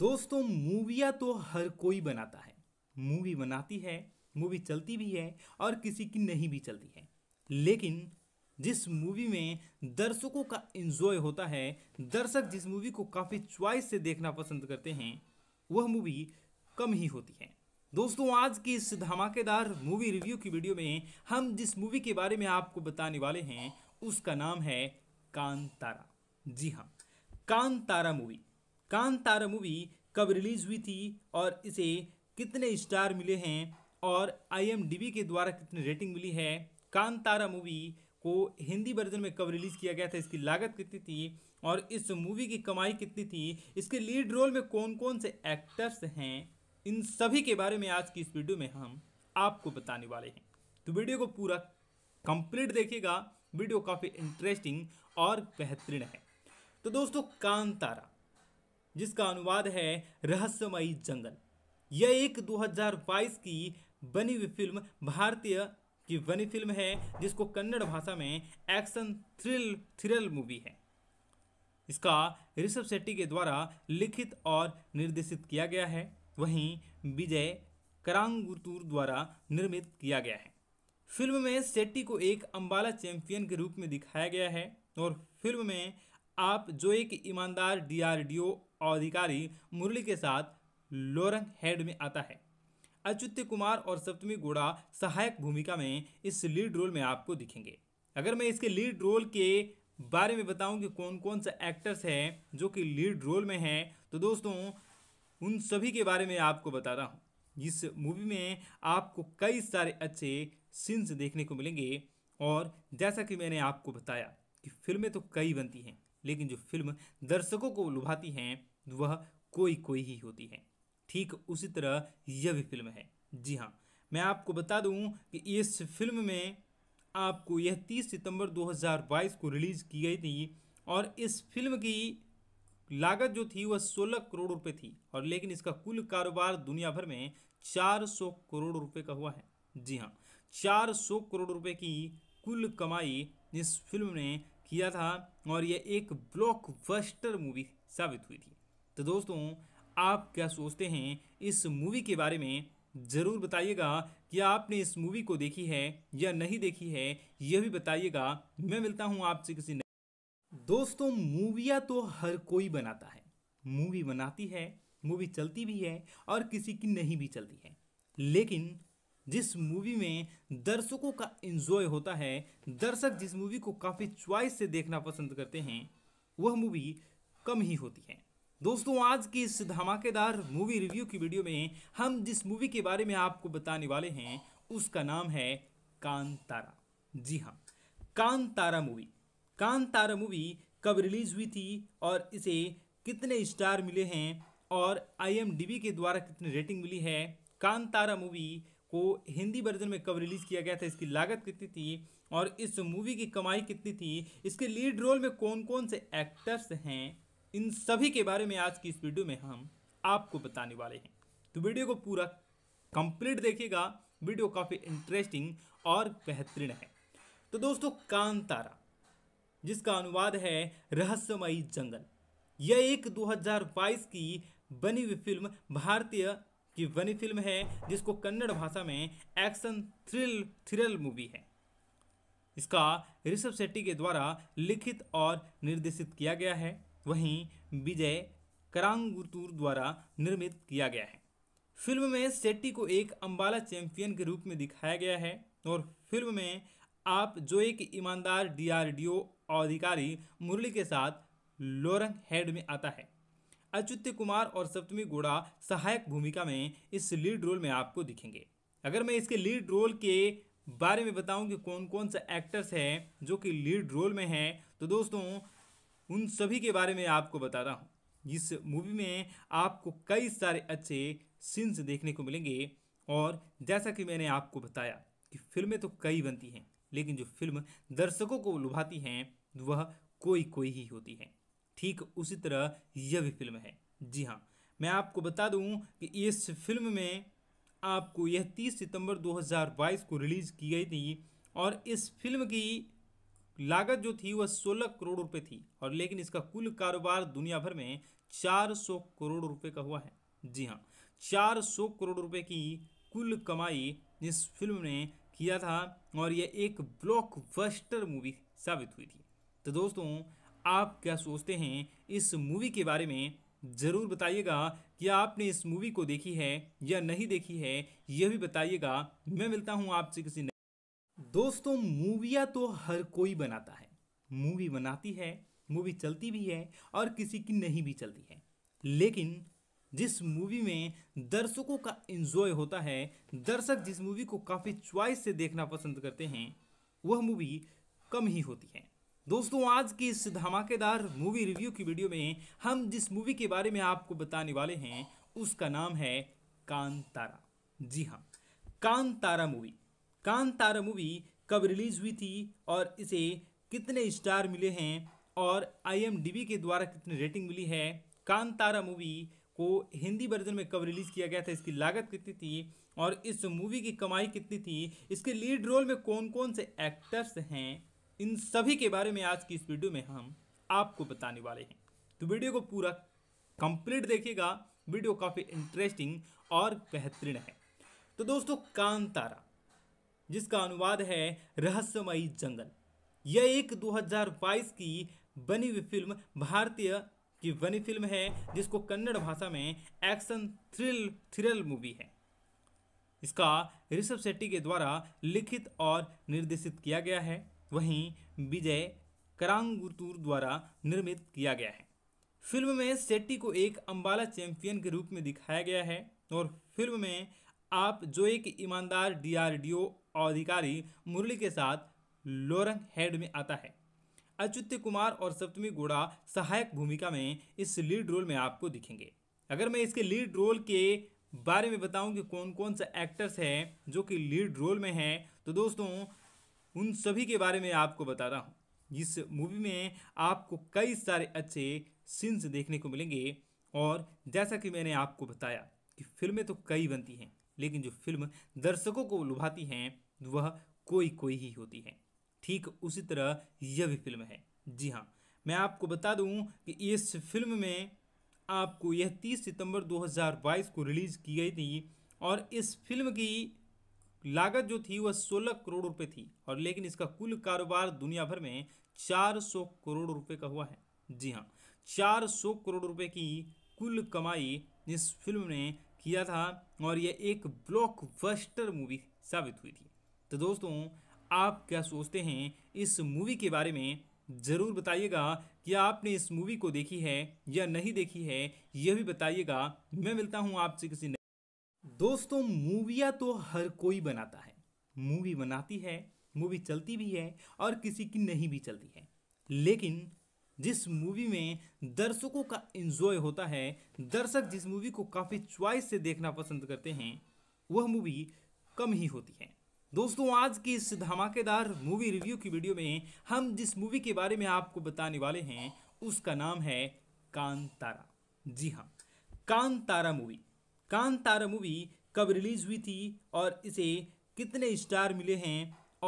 दोस्तों मूविया तो हर कोई बनाता है मूवी बनाती है मूवी चलती भी है और किसी की नहीं भी चलती है लेकिन जिस मूवी में दर्शकों का इन्जॉय होता है दर्शक जिस मूवी को काफ़ी च्वाइस से देखना पसंद करते हैं वह मूवी कम ही होती है दोस्तों आज की इस धमाकेदार मूवी रिव्यू की वीडियो में हम जिस मूवी के बारे में आपको बताने वाले हैं उसका नाम है कांतारा जी हाँ कांतारा मूवी कांतारा मूवी कब रिलीज़ हुई थी और इसे कितने स्टार मिले हैं और आईएमडीबी के द्वारा कितनी रेटिंग मिली है कांतारा मूवी को हिंदी वर्जन में कब रिलीज़ किया गया था इसकी लागत कितनी थी और इस मूवी की कमाई कितनी थी इसके लीड रोल में कौन कौन से एक्टर्स हैं इन सभी के बारे में आज की इस वीडियो में हम आपको बताने वाले हैं तो वीडियो को पूरा कंप्लीट देखिएगा वीडियो काफ़ी इंटरेस्टिंग और बेहतरीन है तो दोस्तों कांतारा जिसका अनुवाद है रहस्यमयी जंगल यह एक 2022 की बनी हुई फिल्म भारतीय की बनी फिल्म है जिसको कन्नड़ भाषा में एक्शन थ्रिल थ्रिल मूवी है इसका ऋषभ शेट्टी के द्वारा लिखित और निर्देशित किया गया है वहीं विजय करांगुतूर द्वारा निर्मित किया गया है फिल्म में शेट्टी को एक अम्बाला चैंपियन के रूप में दिखाया गया है और फिल्म में आप जो एक ईमानदार डीआरडीओ अधिकारी मुरली के साथ लोरंग हेड में आता है अच्युत्य कुमार और सप्तमी गोड़ा सहायक भूमिका में इस लीड रोल में आपको दिखेंगे अगर मैं इसके लीड रोल के बारे में बताऊं कि कौन कौन सा एक्टर्स हैं जो कि लीड रोल में हैं तो दोस्तों उन सभी के बारे में आपको बता रहा हूँ इस मूवी में आपको कई सारे अच्छे सीन्स देखने को मिलेंगे और जैसा कि मैंने आपको बताया कि फिल्में तो कई बनती हैं लेकिन जो फिल्म दर्शकों को लुभाती हैं वह कोई कोई ही होती है ठीक उसी तरह यह भी फिल्म है जी हाँ मैं आपको बता दूं कि इस फिल्म में आपको यह 30 सितंबर 2022 को रिलीज़ की गई थी और इस फिल्म की लागत जो थी वह 16 करोड़ रुपए थी और लेकिन इसका कुल कारोबार दुनिया भर में 400 करोड़ रुपए का हुआ है जी हाँ 400 करोड़ रुपए की कुल कमाई इस फिल्म ने किया था और यह एक ब्लॉकबस्टर मूवी साबित हुई थी तो दोस्तों आप क्या सोचते हैं इस मूवी के बारे में ज़रूर बताइएगा कि आपने इस मूवी को देखी है या नहीं देखी है यह भी बताइएगा मैं मिलता हूँ आपसे किसी ने दोस्तों मूवियाँ तो हर कोई बनाता है मूवी बनाती है मूवी चलती भी है और किसी की नहीं भी चलती है लेकिन जिस मूवी में दर्शकों का इन्जॉय होता है दर्शक जिस मूवी को काफ़ी च्वाइस से देखना पसंद करते हैं वह मूवी कम ही होती है दोस्तों आज की इस धमाकेदार मूवी रिव्यू की वीडियो में हम जिस मूवी के बारे में आपको बताने वाले हैं उसका नाम है कांतारा जी हाँ कांतारा मूवी कांतारा मूवी कब रिलीज हुई थी और इसे कितने स्टार मिले हैं और आईएमडीबी के द्वारा कितनी रेटिंग मिली है कांतारा मूवी को हिंदी वर्जन में कब रिलीज़ किया गया था इसकी लागत कितनी थी और इस मूवी की कमाई कितनी थी इसके लीड रोल में कौन कौन से एक्टर्स हैं इन सभी के बारे में आज की इस वीडियो में हम आपको बताने वाले हैं तो वीडियो को पूरा कंप्लीट देखिएगा वीडियो काफ़ी इंटरेस्टिंग और बेहतरीन है तो दोस्तों कांतारा जिसका अनुवाद है रहस्यमयी जंगल यह एक 2022 की बनी हुई फिल्म भारतीय की बनी फिल्म है जिसको कन्नड़ भाषा में एक्शन थ्रिल थ्रिल मूवी है इसका ऋषभ शेट्टी के द्वारा लिखित और निर्देशित किया गया है वहीं विजय करांगुतूर द्वारा निर्मित किया गया है फिल्म में सेट्टी को एक अम्बाला चैंपियन के रूप में दिखाया गया है और फिल्म में आप जो एक ईमानदार डीआरडीओ अधिकारी मुरली के साथ लोरंग हेड में आता है अच्युत्य कुमार और सप्तमी गोड़ा सहायक भूमिका में इस लीड रोल में आपको दिखेंगे अगर मैं इसके लीड रोल के बारे में बताऊं कि कौन कौन सा एक्टर्स हैं जो कि लीड रोल में हैं तो दोस्तों उन सभी के बारे में आपको बता रहा हूँ इस मूवी में आपको कई सारे अच्छे सीन्स देखने को मिलेंगे और जैसा कि मैंने आपको बताया कि फिल्में तो कई बनती हैं लेकिन जो फिल्म दर्शकों को लुभाती हैं वह कोई कोई ही होती है ठीक उसी तरह यह भी फिल्म है जी हाँ मैं आपको बता दूं कि इस फिल्म में आपको यह 30 सितंबर 2022 को रिलीज़ की गई थी और इस फिल्म की लागत जो थी वह 16 करोड़ रुपए थी और लेकिन इसका कुल कारोबार दुनिया भर में 400 करोड़ रुपए का हुआ है जी हाँ 400 करोड़ रुपए की कुल कमाई इस फिल्म ने किया था और यह एक ब्लॉकबस्टर मूवी साबित हुई थी तो दोस्तों आप क्या सोचते हैं इस मूवी के बारे में ज़रूर बताइएगा कि आपने इस मूवी को देखी है या नहीं देखी है यह भी बताइएगा मैं मिलता हूँ आपसे किसी दोस्तों मूवियाँ तो हर कोई बनाता है मूवी बनाती है मूवी चलती भी है और किसी की नहीं भी चलती है लेकिन जिस मूवी में दर्शकों का इन्जॉय होता है दर्शक जिस मूवी को काफ़ी च्वाइस से देखना पसंद करते हैं वह मूवी कम ही होती है दोस्तों आज की इस धमाकेदार मूवी रिव्यू की वीडियो में हम जिस मूवी के बारे में आपको बताने वाले हैं उसका नाम है कांतारा जी हाँ Kantara movie Kantara movie कब रिलीज़ हुई थी और इसे कितने स्टार मिले हैं और आईएमडीबी के द्वारा कितनी रेटिंग मिली है कान तारा मूवी को हिंदी वर्जन में कब रिलीज़ किया गया था इसकी लागत कितनी थी और इस मूवी की कमाई कितनी थी इसके लीड रोल में कौन कौन से एक्टर्स हैं इन सभी के बारे में आज की इस वीडियो में हम आपको बताने वाले हैं तो वीडियो को पूरा कंप्लीट देखिएगा वीडियो काफ़ी इंटरेस्टिंग और बेहतरीन है तो दोस्तों कांतारा जिसका अनुवाद है रहस्यमयी जंगल यह एक 2022 की बनी हुई फिल्म भारतीय की बनी फिल्म है जिसको कन्नड़ भाषा में एक्शन थ्रिल थ्रिल मूवी है इसका ऋषभ शेट्टी के द्वारा लिखित और निर्देशित किया गया है वहीं विजय करांगुतुर द्वारा निर्मित किया गया है फिल्म में शेट्टी को एक अम्बाला चैंपियन के रूप में दिखाया गया है और फिल्म में आप जो एक ईमानदार डीआरडीओ अधिकारी मुरली के साथ लोरंग हेड में आता है अच्युत्य कुमार और सप्तमी गोड़ा सहायक भूमिका में इस लीड रोल में आपको दिखेंगे अगर मैं इसके लीड रोल के बारे में बताऊं कि कौन कौन से एक्टर्स हैं जो कि लीड रोल में हैं तो दोस्तों उन सभी के बारे में आपको बता रहा हूँ इस मूवी में आपको कई सारे अच्छे सीन्स देखने को मिलेंगे और जैसा कि मैंने आपको बताया कि फिल्में तो कई बनती हैं लेकिन जो फिल्म दर्शकों को लुभाती हैं वह कोई कोई ही होती है ठीक उसी तरह यह भी फिल्म है जी हाँ मैं आपको बता दूं कि इस फिल्म में आपको यह 30 सितंबर 2022 को रिलीज़ की गई थी और इस फिल्म की लागत जो थी वह 16 करोड़ रुपए थी और लेकिन इसका कुल कारोबार दुनिया भर में 400 करोड़ रुपए का हुआ है जी हाँ 400 करोड़ रुपए की कुल कमाई इस फिल्म ने किया था और यह एक ब्लॉकबस्टर मूवी साबित हुई थी तो दोस्तों आप क्या सोचते हैं इस मूवी के बारे में ज़रूर बताइएगा कि आपने इस मूवी को देखी है या नहीं देखी है यह भी बताइएगा मैं मिलता हूँ आपसे किसी दोस्तों मूवियाँ तो हर कोई बनाता है मूवी बनाती है मूवी चलती भी है और किसी की नहीं भी चलती है लेकिन जिस मूवी में दर्शकों का इन्जॉय होता है दर्शक जिस मूवी को काफ़ी च्वाइस से देखना पसंद करते हैं वह मूवी कम ही होती है दोस्तों आज की इस धमाकेदार मूवी रिव्यू की वीडियो में हम जिस मूवी के बारे में आपको बताने वाले हैं उसका नाम है कांतारा जी हाँ कांतारा मूवी कांतारा मूवी कब रिलीज हुई थी और इसे कितने स्टार मिले हैं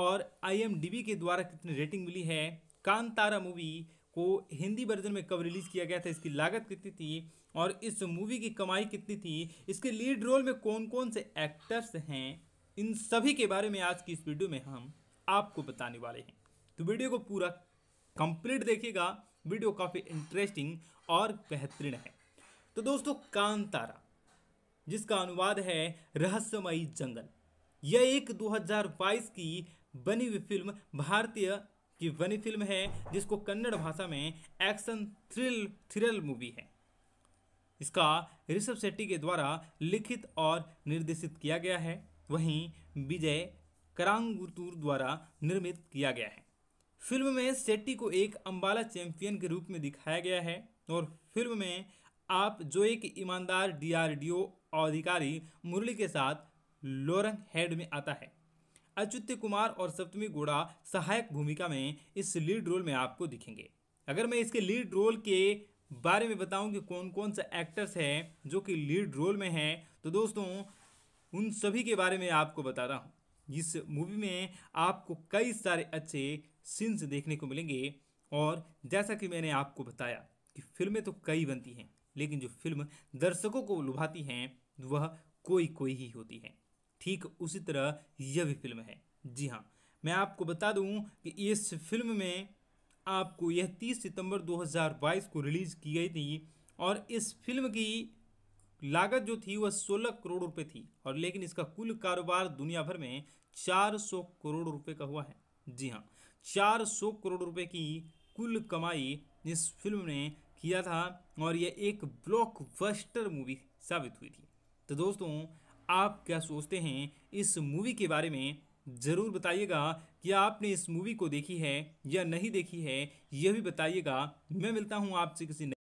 और आईएमडीबी के द्वारा कितनी रेटिंग मिली है कांतारा मूवी को हिंदी वर्जन में कब रिलीज़ किया गया था इसकी लागत कितनी थी और इस मूवी की कमाई कितनी थी इसके लीड रोल में कौन कौन से एक्टर्स हैं इन सभी के बारे में आज की इस वीडियो में हम आपको बताने वाले हैं तो वीडियो को पूरा कंप्लीट देखिएगा वीडियो काफ़ी इंटरेस्टिंग और बेहतरीन है तो दोस्तों कांतारा जिसका अनुवाद है रहस्यमयी जंगल यह एक 2022 की बनी हुई फिल्म भारतीय कि वनी फिल्म है जिसको कन्नड़ भाषा में एक्शन थ्रिल थ्रिल मूवी है इसका ऋषभ शेट्टी के द्वारा लिखित और निर्देशित किया गया है वहीं विजय करांगुतूर द्वारा निर्मित किया गया है फिल्म में शेट्टी को एक अम्बाला चैंपियन के रूप में दिखाया गया है और फिल्म में आप जो एक ईमानदार डीआरडीओ अधिकारी मुरली के साथ लोरंग हेड में आता है अच्युत्य कुमार और सप्तमी गोड़ा सहायक भूमिका में इस लीड रोल में आपको दिखेंगे अगर मैं इसके लीड रोल के बारे में बताऊं कि कौन कौन सा एक्टर्स हैं जो कि लीड रोल में हैं तो दोस्तों उन सभी के बारे में आपको बता रहा हूँ इस मूवी में आपको कई सारे अच्छे सीन्स देखने को मिलेंगे और जैसा कि मैंने आपको बताया कि फिल्में तो कई बनती हैं लेकिन जो फिल्म दर्शकों को लुभाती हैं वह कोई कोई ही होती हैं ठीक उसी तरह यह भी फिल्म है जी हाँ मैं आपको बता दूं कि इस फिल्म में आपको यह 30 सितंबर 2022 को रिलीज़ की गई थी और इस फिल्म की लागत जो थी वह 16 करोड़ रुपए थी और लेकिन इसका कुल कारोबार दुनिया भर में 400 करोड़ रुपए का हुआ है जी हाँ 400 करोड़ रुपए की कुल कमाई इस फिल्म ने किया था और यह एक ब्लॉकबस्टर मूवी साबित हुई थी तो दोस्तों आप क्या सोचते हैं इस मूवी के बारे में ज़रूर बताइएगा कि आपने इस मूवी को देखी है या नहीं देखी है यह भी बताइएगा मैं मिलता हूँ आपसे किसी ने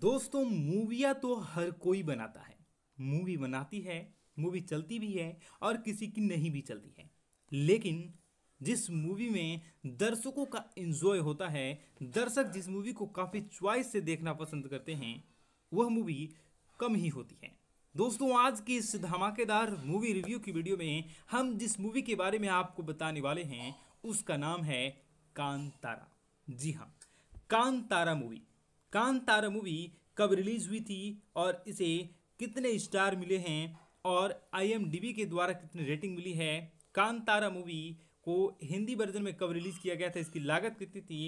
दोस्तों मूवियाँ तो हर कोई बनाता है मूवी बनाती है मूवी चलती भी है और किसी की नहीं भी चलती है लेकिन जिस मूवी में दर्शकों का इन्जॉय होता है दर्शक जिस मूवी को काफ़ी च्वाइस से देखना पसंद करते हैं वह मूवी कम ही होती है दोस्तों आज की इस धमाकेदार मूवी रिव्यू की वीडियो में हम जिस मूवी के बारे में आपको बताने वाले हैं उसका नाम है कांतारा जी हाँ कांतारा मूवी कांतारा मूवी कब रिलीज हुई थी और इसे कितने स्टार मिले हैं और आईएमडीबी के द्वारा कितनी रेटिंग मिली है कांतारा मूवी को हिंदी वर्जन में कब रिलीज़ किया गया था इसकी लागत कितनी थी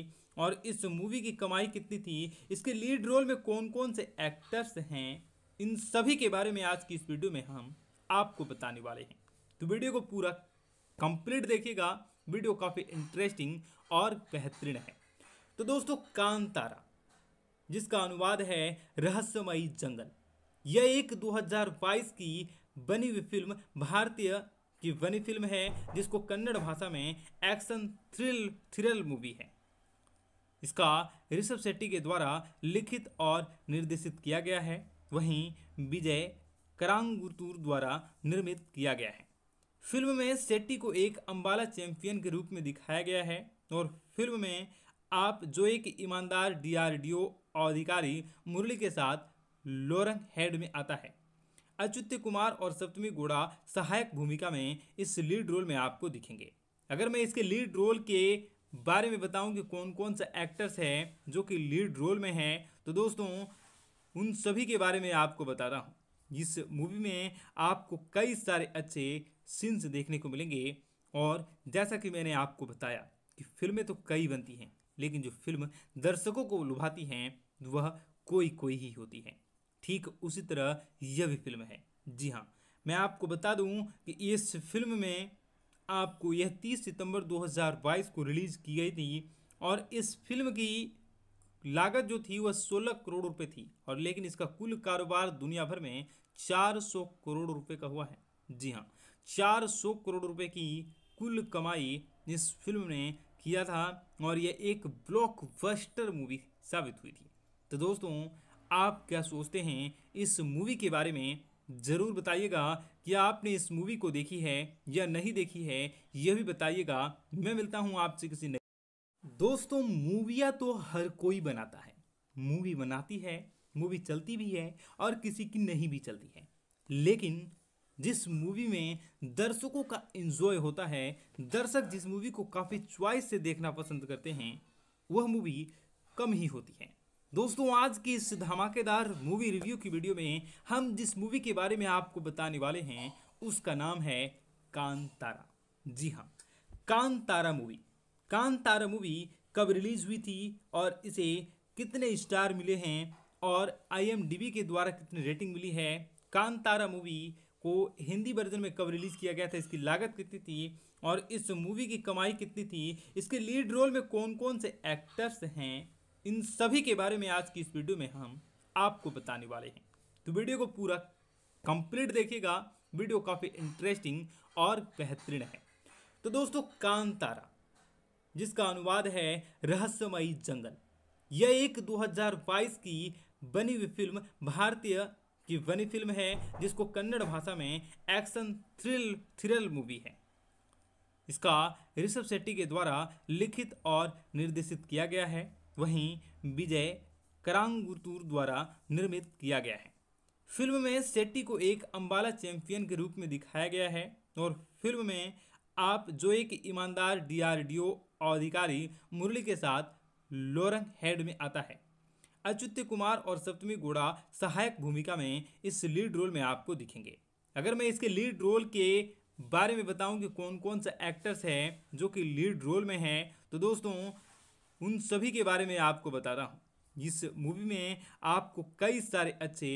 और इस मूवी की कमाई कितनी थी इसके लीड रोल में कौन कौन से एक्टर्स हैं इन सभी के बारे में आज की इस वीडियो में हम आपको बताने वाले हैं तो वीडियो को पूरा कंप्लीट देखिएगा वीडियो काफ़ी इंटरेस्टिंग और बेहतरीन है तो दोस्तों कांतारा जिसका अनुवाद है रहस्यमयी जंगल यह एक 2022 की बनी हुई फिल्म भारतीय की बनी फिल्म है जिसको कन्नड़ भाषा में एक्शन थ्रिल थ्रिल मूवी है इसका ऋषभ शेट्टी के द्वारा लिखित और निर्देशित किया गया है वहीं विजय करांगुतूर द्वारा निर्मित किया गया है फिल्म में सेट्टी को एक अम्बाला चैंपियन के रूप में दिखाया गया है और फिल्म में आप जो एक ईमानदार डीआरडीओ अधिकारी मुरली के साथ लोरंग हेड में आता है अच्युत कुमार और सप्तमी गोड़ा सहायक भूमिका में इस लीड रोल में आपको दिखेंगे अगर मैं इसके लीड रोल के बारे में बताऊं कि कौन कौन सा एक्टर्स हैं जो कि लीड रोल में हैं तो दोस्तों उन सभी के बारे में आपको बता रहा हूँ इस मूवी में आपको कई सारे अच्छे सीन्स देखने को मिलेंगे और जैसा कि मैंने आपको बताया कि फिल्में तो कई बनती हैं लेकिन जो फिल्म दर्शकों को लुभाती हैं वह कोई कोई ही होती है ठीक उसी तरह यह भी फिल्म है जी हाँ मैं आपको बता दूं कि इस फिल्म में आपको यह 30 सितंबर 2022 को रिलीज़ की गई थी और इस फिल्म की लागत जो थी वह 16 करोड़ रुपए थी और लेकिन इसका कुल कारोबार दुनिया भर में 400 करोड़ रुपए का हुआ है जी हाँ 400 करोड़ रुपए की कुल कमाई इस फिल्म ने किया था और यह एक ब्लॉकबस्टर मूवी साबित हुई थी तो दोस्तों आप क्या सोचते हैं इस मूवी के बारे में ज़रूर बताइएगा कि आपने इस मूवी को देखी है या नहीं देखी है यह भी बताइएगा मैं मिलता हूँ आपसे किसी दोस्तों मूवियाँ तो हर कोई बनाता है मूवी बनाती है मूवी चलती भी है और किसी की नहीं भी चलती है लेकिन जिस मूवी में दर्शकों का इन्जॉय होता है दर्शक जिस मूवी को काफ़ी च्वाइस से देखना पसंद करते हैं वह मूवी कम ही होती है दोस्तों आज की इस धमाकेदार मूवी रिव्यू की वीडियो में हम जिस मूवी के बारे में आपको बताने वाले हैं उसका नाम है कांतारा जी हाँ Kantara movie Kantara movie कब रिलीज़ हुई थी और इसे कितने स्टार मिले हैं और आईएमडीबी के द्वारा कितनी रेटिंग मिली है कान तारा मूवी को हिंदी वर्जन में कब रिलीज़ किया गया था इसकी लागत कितनी थी और इस मूवी की कमाई कितनी थी इसके लीड रोल में कौन कौन से एक्टर्स हैं इन सभी के बारे में आज की इस वीडियो में हम आपको बताने वाले हैं तो वीडियो को पूरा कंप्लीट देखिएगा वीडियो काफ़ी इंटरेस्टिंग और बेहतरीन है तो दोस्तों कांतारा जिसका अनुवाद है रहस्यमयी जंगल यह एक 2022 की बनी हुई फिल्म भारतीय की बनी फिल्म है जिसको कन्नड़ भाषा में एक्शन थ्रिल थ्रिल मूवी है इसका ऋषभ शेट्टी के द्वारा लिखित और निर्देशित किया गया है वहीं विजय करांगुतूर द्वारा निर्मित किया गया है फिल्म में शेट्टी को एक अंबाला चैंपियन के रूप में दिखाया गया है और फिल्म में आप जो एक ईमानदार डीआरडीओ अधिकारी मुरली के साथ लोरंग हेड में आता है अच्युत्य कुमार और सप्तमी गोड़ा सहायक भूमिका में इस लीड रोल में आपको दिखेंगे अगर मैं इसके लीड रोल के बारे में बताऊं कि कौन कौन से एक्टर्स हैं जो कि लीड रोल में हैं तो दोस्तों उन सभी के बारे में आपको बता रहा हूँ इस मूवी में आपको कई सारे अच्छे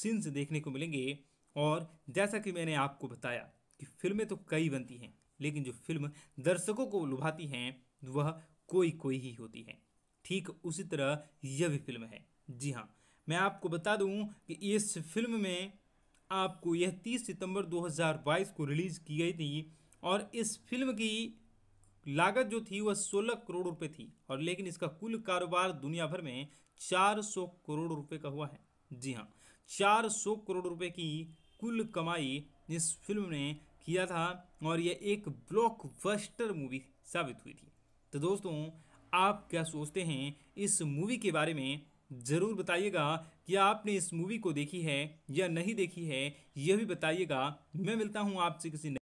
सीन्स देखने को मिलेंगे और जैसा कि मैंने आपको बताया कि फिल्में तो कई बनती हैं लेकिन जो फिल्म दर्शकों को लुभाती हैं वह कोई कोई ही होती है ठीक उसी तरह यह भी फिल्म है जी हाँ मैं आपको बता दूं कि इस फिल्म में आपको यह 30 सितंबर 2022 को रिलीज़ की गई थी और इस फिल्म की लागत जो थी वह 16 करोड़ रुपए थी और लेकिन इसका कुल कारोबार दुनिया भर में 400 करोड़ रुपए का हुआ है जी हाँ 400 करोड़ रुपए की कुल कमाई इस फिल्म ने किया था और यह एक ब्लॉकबस्टर मूवी साबित हुई थी तो दोस्तों आप क्या सोचते हैं इस मूवी के बारे में ज़रूर बताइएगा कि आपने इस मूवी को देखी है या नहीं देखी है यह भी बताइएगा मैं मिलता हूँ आपसे किसी ने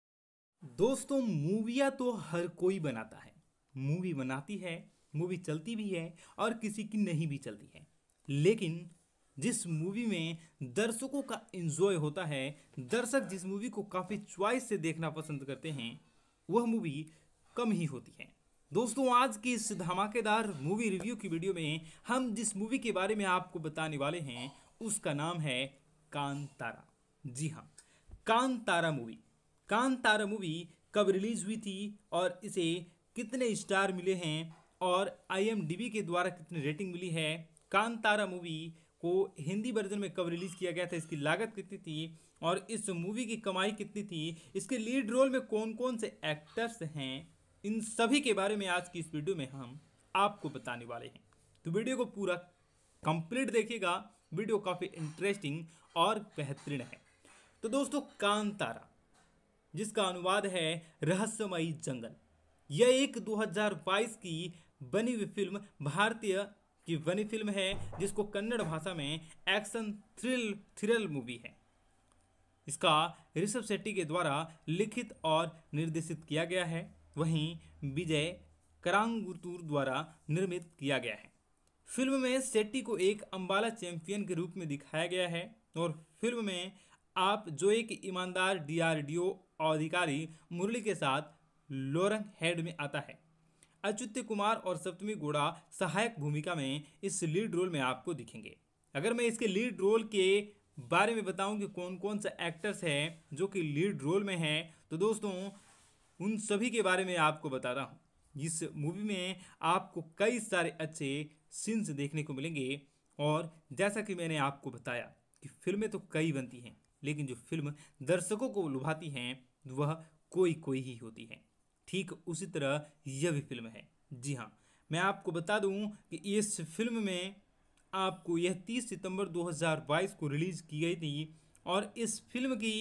दोस्तों मूवियाँ तो हर कोई बनाता है मूवी बनाती है मूवी चलती भी है और किसी की नहीं भी चलती है लेकिन जिस मूवी में दर्शकों का इन्जॉय होता है दर्शक जिस मूवी को काफ़ी च्वाइस से देखना पसंद करते हैं वह मूवी कम ही होती है दोस्तों आज की इस धमाकेदार मूवी रिव्यू की वीडियो में हम जिस मूवी के बारे में आपको बताने वाले हैं उसका नाम है कांतारा जी हाँ कांतारा मूवी कांतारा मूवी कब रिलीज हुई थी और इसे कितने स्टार मिले हैं और आईएमडीबी के द्वारा कितनी रेटिंग मिली है कांतारा मूवी को हिंदी वर्जन में कब रिलीज़ किया गया था इसकी लागत कितनी थी और इस मूवी की कमाई कितनी थी इसके लीड रोल में कौन कौन से एक्टर्स हैं इन सभी के बारे में आज की इस वीडियो में हम आपको बताने वाले हैं तो वीडियो को पूरा कंप्लीट देखिएगा वीडियो काफ़ी इंटरेस्टिंग और बेहतरीन है तो दोस्तों कांतारा जिसका अनुवाद है रहस्यमयी जंगल यह एक 2022 की बनी हुई फिल्म भारतीय की बनी फिल्म है जिसको कन्नड़ भाषा में एक्शन थ्रिल थ्रिल मूवी है इसका ऋषभ शेट्टी के द्वारा लिखित और निर्देशित किया गया है वहीं विजय करांगुतूर द्वारा निर्मित किया गया है फिल्म में सेट्टी को एक अम्बाला चैंपियन के रूप में दिखाया गया है और फिल्म में आप जो एक ईमानदार डीआरडीओ अधिकारी मुरली के साथ लोरंग हेड में आता है अच्युत्य कुमार और सप्तमी गोड़ा सहायक भूमिका में इस लीड रोल में आपको दिखेंगे अगर मैं इसके लीड रोल के बारे में बताऊं कि कौन कौन सा एक्टर्स हैं जो कि लीड रोल में हैं तो दोस्तों उन सभी के बारे में आपको बता रहा हूँ इस मूवी में आपको कई सारे अच्छे सीन्स देखने को मिलेंगे और जैसा कि मैंने आपको बताया कि फिल्में तो कई बनती हैं लेकिन जो फिल्म दर्शकों को लुभाती हैं वह कोई कोई ही होती है ठीक उसी तरह यह भी फिल्म है जी हाँ मैं आपको बता दूं कि इस फिल्म में आपको यह 30 सितंबर 2022 को रिलीज़ की गई थी और इस फिल्म की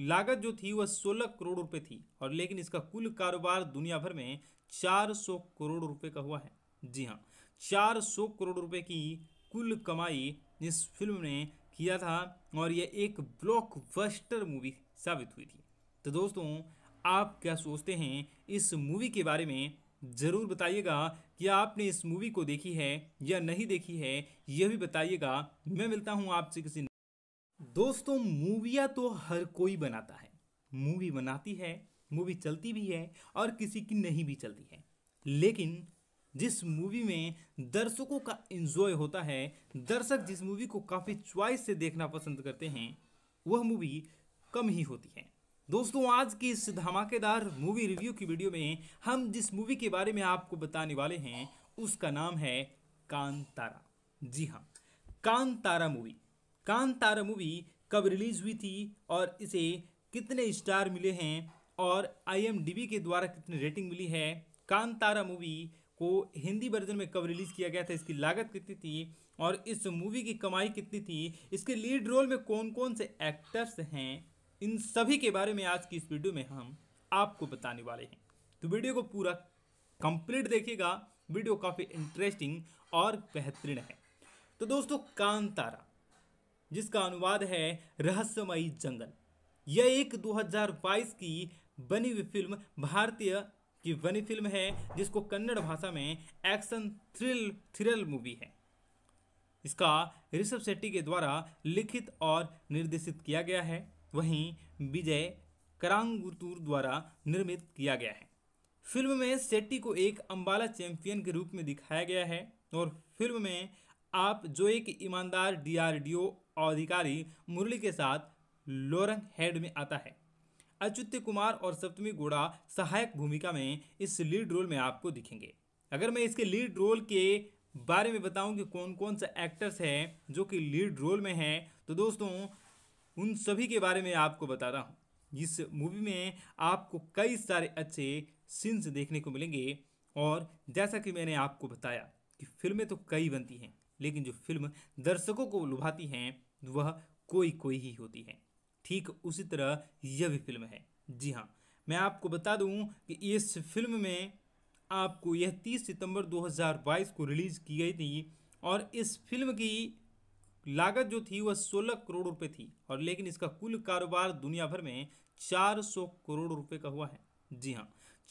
लागत जो थी वह 16 करोड़ रुपए थी और लेकिन इसका कुल कारोबार दुनिया भर में 400 करोड़ रुपए का हुआ है जी हाँ 400 करोड़ रुपए की कुल कमाई इस फिल्म ने किया था और यह एक ब्लॉकबस्टर मूवी साबित हुई थी तो दोस्तों आप क्या सोचते हैं इस मूवी के बारे में ज़रूर बताइएगा कि आपने इस मूवी को देखी है या नहीं देखी है यह भी बताइएगा मैं मिलता हूँ आपसे किसी दोस्तों मूविया तो हर कोई बनाता है मूवी बनाती है मूवी चलती भी है और किसी की नहीं भी चलती है लेकिन जिस मूवी में दर्शकों का इन्जॉय होता है दर्शक जिस मूवी को काफ़ी च्वाइस से देखना पसंद करते हैं वह मूवी कम ही होती है दोस्तों आज की इस धमाकेदार मूवी रिव्यू की वीडियो में हम जिस मूवी के बारे में आपको बताने वाले हैं उसका नाम है कांतारा जी हाँ कांतारा मूवी कांतारा मूवी कब रिलीज़ हुई थी और इसे कितने स्टार मिले हैं और आई के द्वारा कितनी रेटिंग मिली है कांतारा मूवी को हिंदी वर्जन में कब रिलीज़ किया गया था इसकी लागत कितनी थी और इस मूवी की कमाई कितनी थी इसके लीड रोल में कौन कौन से एक्टर्स हैं इन सभी के बारे में आज की इस वीडियो में हम आपको बताने वाले हैं तो वीडियो को पूरा कंप्लीट देखिएगा वीडियो काफ़ी इंटरेस्टिंग और बेहतरीन है तो दोस्तों कांतारा जिसका अनुवाद है रहस्यमयी जंगल यह एक 2022 की बनी हुई फिल्म भारतीय की बनी फिल्म है जिसको कन्नड़ भाषा में एक्शन थ्रिल थ्रिल मूवी है इसका ऋषभ शेट्टी के द्वारा लिखित और निर्देशित किया गया है वहीं विजय करांगुतुर द्वारा निर्मित किया गया है फिल्म में शेट्टी को एक अम्बाला चैंपियन के रूप में दिखाया गया है और फिल्म में आप जो एक ईमानदार डीआरडीओ अधिकारी मुरली के साथ लोरंग हेड में आता है अच्युत्य कुमार और सप्तमी गोड़ा सहायक भूमिका में इस लीड रोल में आपको दिखेंगे अगर मैं इसके लीड रोल के बारे में बताऊं कि कौन कौन सा एक्टर्स हैं जो कि लीड रोल में हैं तो दोस्तों उन सभी के बारे में आपको बता रहा हूँ इस मूवी में आपको कई सारे अच्छे सीन्स देखने को मिलेंगे और जैसा कि मैंने आपको बताया कि फिल्में तो कई बनती हैं लेकिन जो फिल्म दर्शकों को लुभाती हैं वह कोई कोई ही होती है ठीक उसी तरह यह भी फिल्म है जी हाँ मैं आपको बता दूं कि इस फिल्म में आपको यह 30 सितंबर 2022 को रिलीज़ की गई थी और इस फिल्म की लागत जो थी वह 16 करोड़ रुपए थी और लेकिन इसका कुल कारोबार दुनिया भर में 400 करोड़ रुपए का हुआ है जी हाँ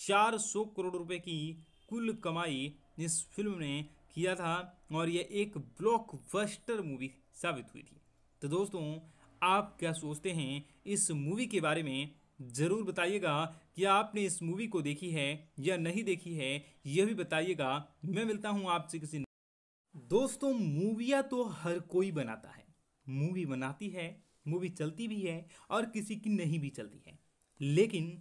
400 करोड़ रुपए की कुल कमाई इस फिल्म ने किया था और यह एक ब्लॉकबस्टर मूवी साबित हुई थी तो दोस्तों आप क्या सोचते हैं इस मूवी के बारे में ज़रूर बताइएगा कि आपने इस मूवी को देखी है या नहीं देखी है यह भी बताइएगा मैं मिलता हूँ आपसे किसी दोस्तों मूविया तो हर कोई बनाता है मूवी बनाती है मूवी चलती भी है और किसी की नहीं भी चलती है लेकिन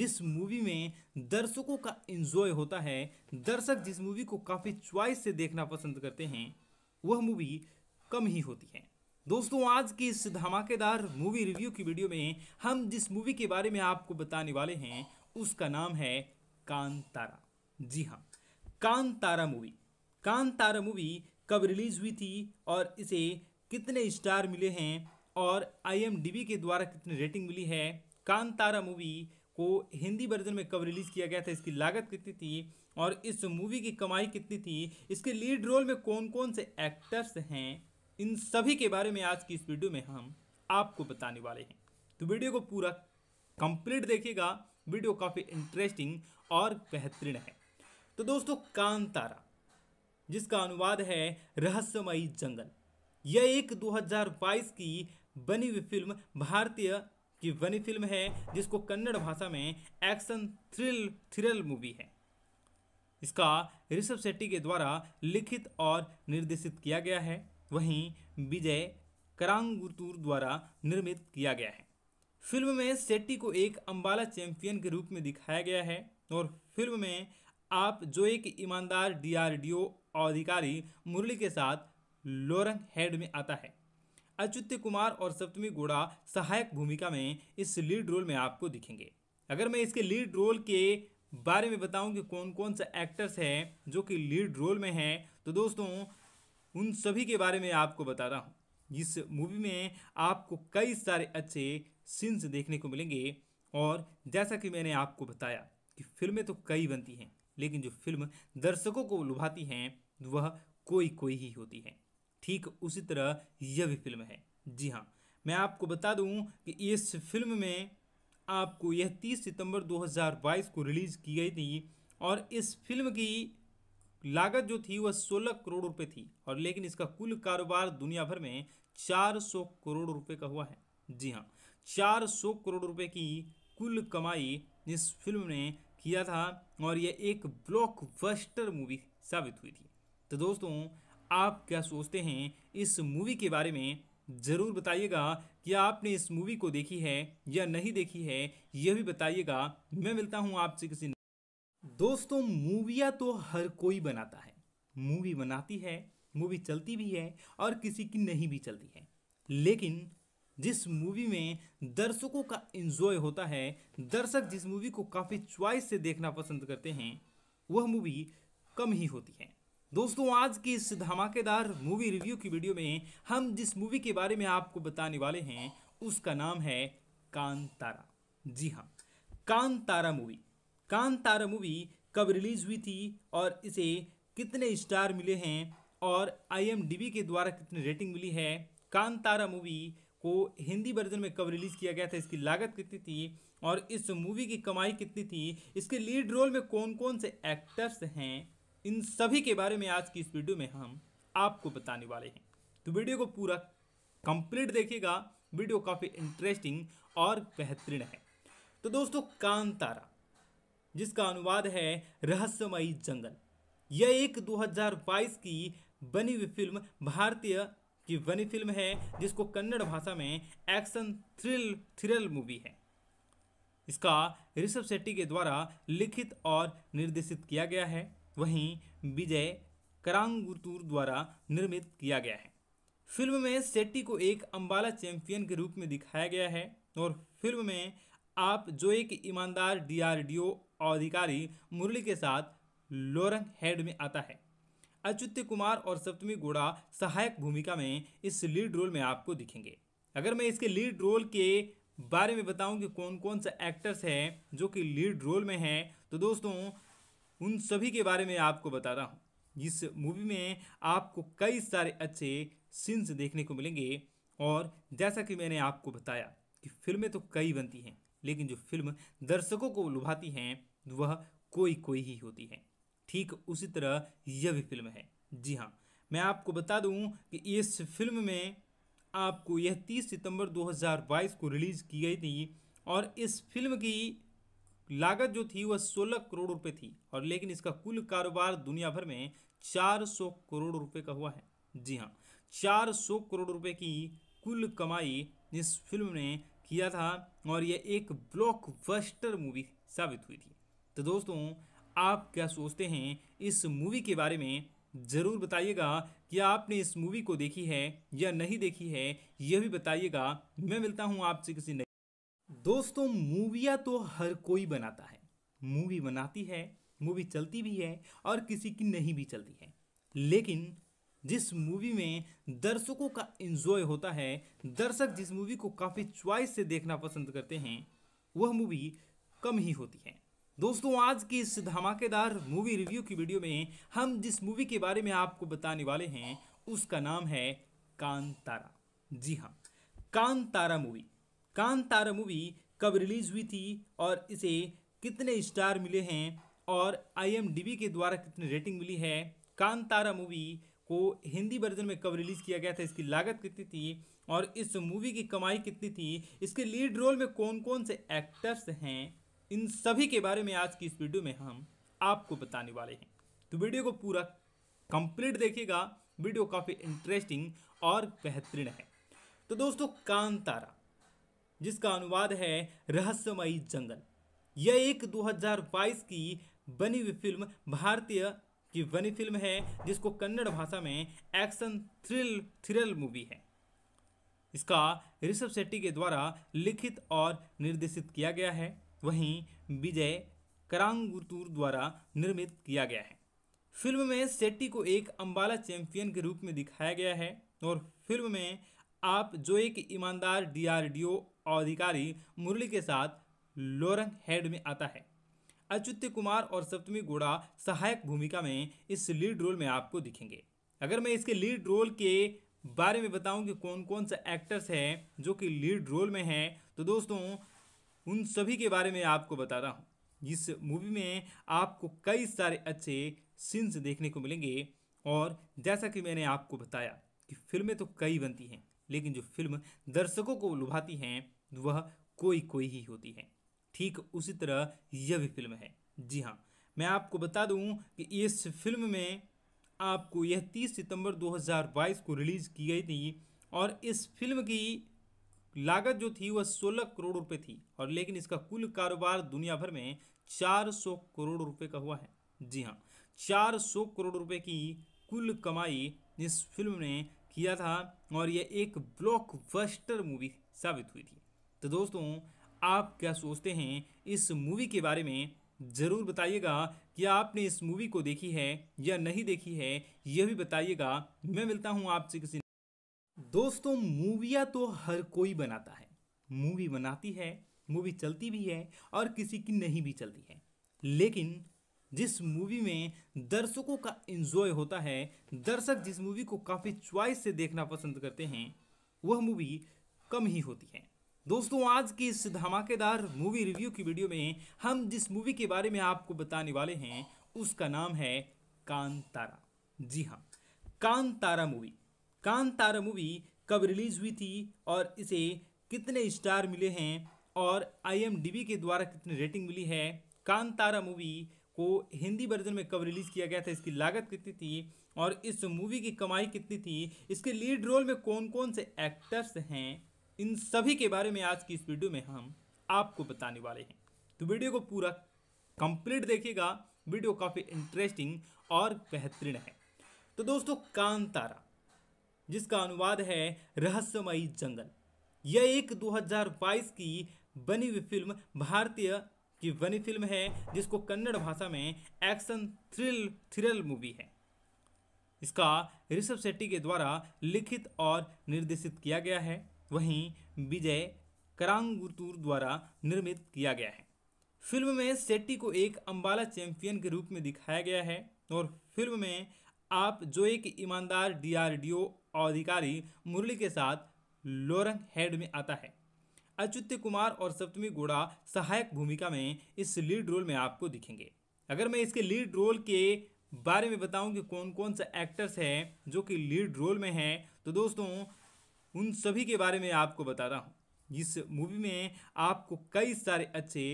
जिस मूवी में दर्शकों का इन्जॉय होता है दर्शक जिस मूवी को काफ़ी च्वाइस से देखना पसंद करते हैं वह मूवी कम ही होती है दोस्तों आज की इस धमाकेदार मूवी रिव्यू की वीडियो में हम जिस मूवी के बारे में आपको बताने वाले हैं उसका नाम है कांतारा जी हाँ कांतारा मूवी कांतारा मूवी कब रिलीज हुई थी और इसे कितने स्टार मिले हैं और आईएमडीबी के द्वारा कितनी रेटिंग मिली है कांतारा मूवी को हिंदी वर्जन में कब रिलीज़ किया गया था इसकी लागत कितनी थी और इस मूवी की कमाई कितनी थी इसके लीड रोल में कौन कौन से एक्टर्स हैं इन सभी के बारे में आज की इस वीडियो में हम आपको बताने वाले हैं तो वीडियो को पूरा कंप्लीट देखिएगा वीडियो काफ़ी इंटरेस्टिंग और बेहतरीन है तो दोस्तों कांतारा जिसका अनुवाद है रहस्यमयी जंगल यह एक 2022 की बनी हुई फिल्म भारतीय की बनी फिल्म है जिसको कन्नड़ भाषा में एक्शन थ्रिल थ्रिल मूवी है इसका ऋषभ शेट्टी के द्वारा लिखित और निर्देशित किया गया है वहीं विजय करांगुतूर द्वारा निर्मित किया गया है फिल्म में सेट्टी को एक अम्बाला चैंपियन के रूप में दिखाया गया है और फिल्म में आप जो एक ईमानदार डीआरडीओ अधिकारी मुरली के साथ लोरंग हेड में आता है अच्युत्य कुमार और सप्तमी गोड़ा सहायक भूमिका में इस लीड रोल में आपको दिखेंगे अगर मैं इसके लीड रोल के बारे में बताऊं कि कौन कौन से एक्टर्स हैं जो कि लीड रोल में हैं तो दोस्तों उन सभी के बारे में आपको बता रहा हूँ जिस मूवी में आपको कई सारे अच्छे सीन्स देखने को मिलेंगे और जैसा कि मैंने आपको बताया कि फिल्में तो कई बनती हैं लेकिन जो फिल्म दर्शकों को लुभाती हैं वह कोई कोई ही होती है ठीक उसी तरह यह भी फिल्म है जी हाँ मैं आपको बता दूं कि इस फिल्म में आपको यह 30 सितंबर 2022 को रिलीज़ की गई थी और इस फिल्म की लागत जो थी वह 16 करोड़ रुपए थी और लेकिन इसका कुल कारोबार दुनिया भर में 400 करोड़ रुपए का हुआ है जी हाँ 400 करोड़ रुपए की कुल कमाई इस फिल्म ने किया था और यह एक ब्लॉकबस्टर मूवी साबित हुई थी तो दोस्तों आप क्या सोचते हैं इस मूवी के बारे में ज़रूर बताइएगा कि आपने इस मूवी को देखी है या नहीं देखी है यह भी बताइएगा मैं मिलता हूँ आपसे किसी दोस्तों मूविया तो हर कोई बनाता है मूवी बनाती है मूवी चलती भी है और किसी की नहीं भी चलती है लेकिन जिस मूवी में दर्शकों का इन्जॉय होता है दर्शक जिस मूवी को काफ़ी च्वाइस से देखना पसंद करते हैं वह मूवी कम ही होती है दोस्तों आज की इस धमाकेदार मूवी रिव्यू की वीडियो में हम जिस मूवी के बारे में आपको बताने वाले हैं उसका नाम है कांतारा जी हाँ कांतारा मूवी कांतारा मूवी कब रिलीज़ हुई थी और इसे कितने स्टार मिले हैं और आईएमडीबी के द्वारा कितनी रेटिंग मिली है कांतारा मूवी को हिंदी वर्जन में कब रिलीज़ किया गया था इसकी लागत कितनी थी और इस मूवी की कमाई कितनी थी इसके लीड रोल में कौन कौन से एक्टर्स हैं इन सभी के बारे में आज की इस वीडियो में हम आपको बताने वाले हैं तो वीडियो को पूरा कंप्लीट देखिएगा वीडियो काफ़ी इंटरेस्टिंग और बेहतरीन है तो दोस्तों कांतारा जिसका अनुवाद है रहस्यमयी जंगल यह एक 2022 की बनी हुई फिल्म भारतीय की बनी फिल्म है जिसको कन्नड़ भाषा में एक्शन थ्रिल थ्रिल मूवी है इसका ऋषभ शेट्टी के द्वारा लिखित और निर्देशित किया गया है वहीं विजय करांगुतूर द्वारा निर्मित किया गया है फिल्म में सेट्टी को एक अम्बाला चैंपियन के रूप में दिखाया गया है और फिल्म में आप जो एक ईमानदार डीआरडीओ अधिकारी मुरली के साथ लोरंग हेड में आता है अच्युत्य कुमार और सप्तमी गोड़ा सहायक भूमिका में इस लीड रोल में आपको दिखेंगे अगर मैं इसके लीड रोल के बारे में बताऊं कि कौन कौन सा एक्टर्स हैं जो कि लीड रोल में हैं तो दोस्तों उन सभी के बारे में आपको बताता हूँ इस मूवी में आपको कई सारे अच्छे सीन्स देखने को मिलेंगे और जैसा कि मैंने आपको बताया कि फिल्में तो कई बनती हैं लेकिन जो फिल्म दर्शकों को लुभाती हैं वह कोई कोई ही होती है ठीक उसी तरह यह भी फिल्म है जी हाँ मैं आपको बता दूं कि इस फिल्म में आपको यह 30 सितंबर 2022 को रिलीज़ की गई थी और इस फिल्म की लागत जो थी वह 16 करोड़ रुपए थी और लेकिन इसका कुल कारोबार दुनिया भर में 400 करोड़ रुपए का हुआ है जी हाँ 400 करोड़ रुपए की कुल कमाई इस फिल्म ने किया था और यह एक ब्लॉकबस्टर मूवी साबित हुई थी तो दोस्तों आप क्या सोचते हैं इस मूवी के बारे में ज़रूर बताइएगा कि आपने इस मूवी को देखी है या नहीं देखी है यह भी बताइएगा मैं मिलता हूँ आपसे किसी नई दोस्तों मूविया तो हर कोई बनाता है मूवी बनाती है मूवी चलती भी है और किसी की नहीं भी चलती है लेकिन जिस मूवी में दर्शकों का इन्जॉय होता है दर्शक जिस मूवी को काफ़ी च्वाइस से देखना पसंद करते हैं वह मूवी कम ही होती है दोस्तों आज की इस धमाकेदार मूवी रिव्यू की वीडियो में हम जिस मूवी के बारे में आपको बताने वाले हैं उसका नाम है कांतारा जी हाँ कांतारा मूवी कांतारा मूवी कब रिलीज हुई थी और इसे कितने स्टार मिले हैं और आईएमडीबी के द्वारा कितनी रेटिंग मिली है कांतारा मूवी को हिंदी वर्जन में कब रिलीज़ किया गया था इसकी लागत कितनी थी और इस मूवी की कमाई कितनी थी इसके लीड रोल में कौन कौन से एक्टर्स हैं इन सभी के बारे में आज की इस वीडियो में हम आपको बताने वाले हैं तो वीडियो को पूरा कंप्लीट देखिएगा वीडियो काफ़ी इंटरेस्टिंग और बेहतरीन है तो दोस्तों कांतारा जिसका अनुवाद है रहस्यमयी जंगल यह एक 2022 की बनी हुई फिल्म भारतीय की बनी फिल्म है जिसको कन्नड़ भाषा में एक्शन थ्रिल थ्रिल मूवी है इसका ऋषभ शेट्टी के द्वारा लिखित और निर्देशित किया गया है वहीं विजय करांगुतूर द्वारा निर्मित किया गया है फिल्म में सेट्टी को एक अम्बाला चैंपियन के रूप में दिखाया गया है और फिल्म में आप जो एक ईमानदार डीआरडीओ अधिकारी मुरली के साथ लोरंग हेड में आता है अच्युत्य कुमार और सप्तमी गोड़ा सहायक भूमिका में इस लीड रोल में आपको दिखेंगे अगर मैं इसके लीड रोल के बारे में बताऊं कि कौन कौन से एक्टर्स हैं जो कि लीड रोल में हैं तो दोस्तों उन सभी के बारे में आपको बता रहा हूँ इस मूवी में आपको कई सारे अच्छे सीन्स देखने को मिलेंगे और जैसा कि मैंने आपको बताया कि फिल्में तो कई बनती हैं लेकिन जो फिल्म दर्शकों को लुभाती हैं वह कोई कोई ही होती है ठीक उसी तरह यह भी फिल्म है जी हाँ मैं आपको बता दूं कि इस फिल्म में आपको यह 30 सितंबर 2022 को रिलीज़ की गई थी और इस फिल्म की लागत जो थी वह 16 करोड़ रुपए थी और लेकिन इसका कुल कारोबार दुनिया भर में 400 करोड़ रुपए का हुआ है जी हाँ 400 करोड़ रुपए की कुल कमाई इस फिल्म ने किया था और यह एक ब्लॉकबस्टर मूवी साबित हुई थी तो दोस्तों आप क्या सोचते हैं इस मूवी के बारे में ज़रूर बताइएगा कि आपने इस मूवी को देखी है या नहीं देखी है यह भी बताइएगा मैं मिलता हूँ आपसे किसी दोस्तों मूविया तो हर कोई बनाता है मूवी बनाती है मूवी चलती भी है और किसी की नहीं भी चलती है लेकिन जिस मूवी में दर्शकों का इन्जॉय होता है दर्शक जिस मूवी को काफ़ी च्वाइस से देखना पसंद करते हैं वह मूवी कम ही होती है दोस्तों आज की इस धमाकेदार मूवी रिव्यू की वीडियो में हम जिस मूवी के बारे में आपको बताने वाले हैं उसका नाम है कांतारा जी हाँ कांतारा मूवी कांतारा मूवी कब रिलीज़ हुई थी और इसे कितने स्टार मिले हैं और आईएमडीबी के द्वारा कितनी रेटिंग मिली है कांतारा मूवी को हिंदी वर्जन में कब रिलीज़ किया गया था इसकी लागत कितनी थी और इस मूवी की कमाई कितनी थी इसके लीड रोल में कौन कौन से एक्टर्स हैं इन सभी के बारे में आज की इस वीडियो में हम आपको बताने वाले हैं तो वीडियो को पूरा कंप्लीट देखिएगा वीडियो काफ़ी इंटरेस्टिंग और बेहतरीन है तो दोस्तों कांतारा जिसका अनुवाद है रहस्यमयी जंगल यह एक 2022 की बनी हुई फिल्म भारतीय की बनी फिल्म है जिसको कन्नड़ भाषा में एक्शन थ्रिल थ्रिल मूवी है इसका ऋषभ शेट्टी के द्वारा लिखित और निर्देशित किया गया है वहीं विजय करांगुतूर द्वारा निर्मित किया गया है फिल्म में शेट्टी को एक अम्बाला चैंपियन के रूप में दिखाया गया है और फिल्म में आप जो एक ईमानदार डीआरडीओ अधिकारी मुरली के साथ लोरंग हेड में आता है अच्युत्य कुमार और सप्तमी गोड़ा सहायक भूमिका में इस लीड रोल में आपको दिखेंगे अगर मैं इसके लीड रोल के बारे में बताऊं कि कौन कौन सा एक्टर्स हैं जो कि लीड रोल में हैं तो दोस्तों उन सभी के बारे में आपको बता रहा हूँ इस मूवी में आपको कई सारे अच्छे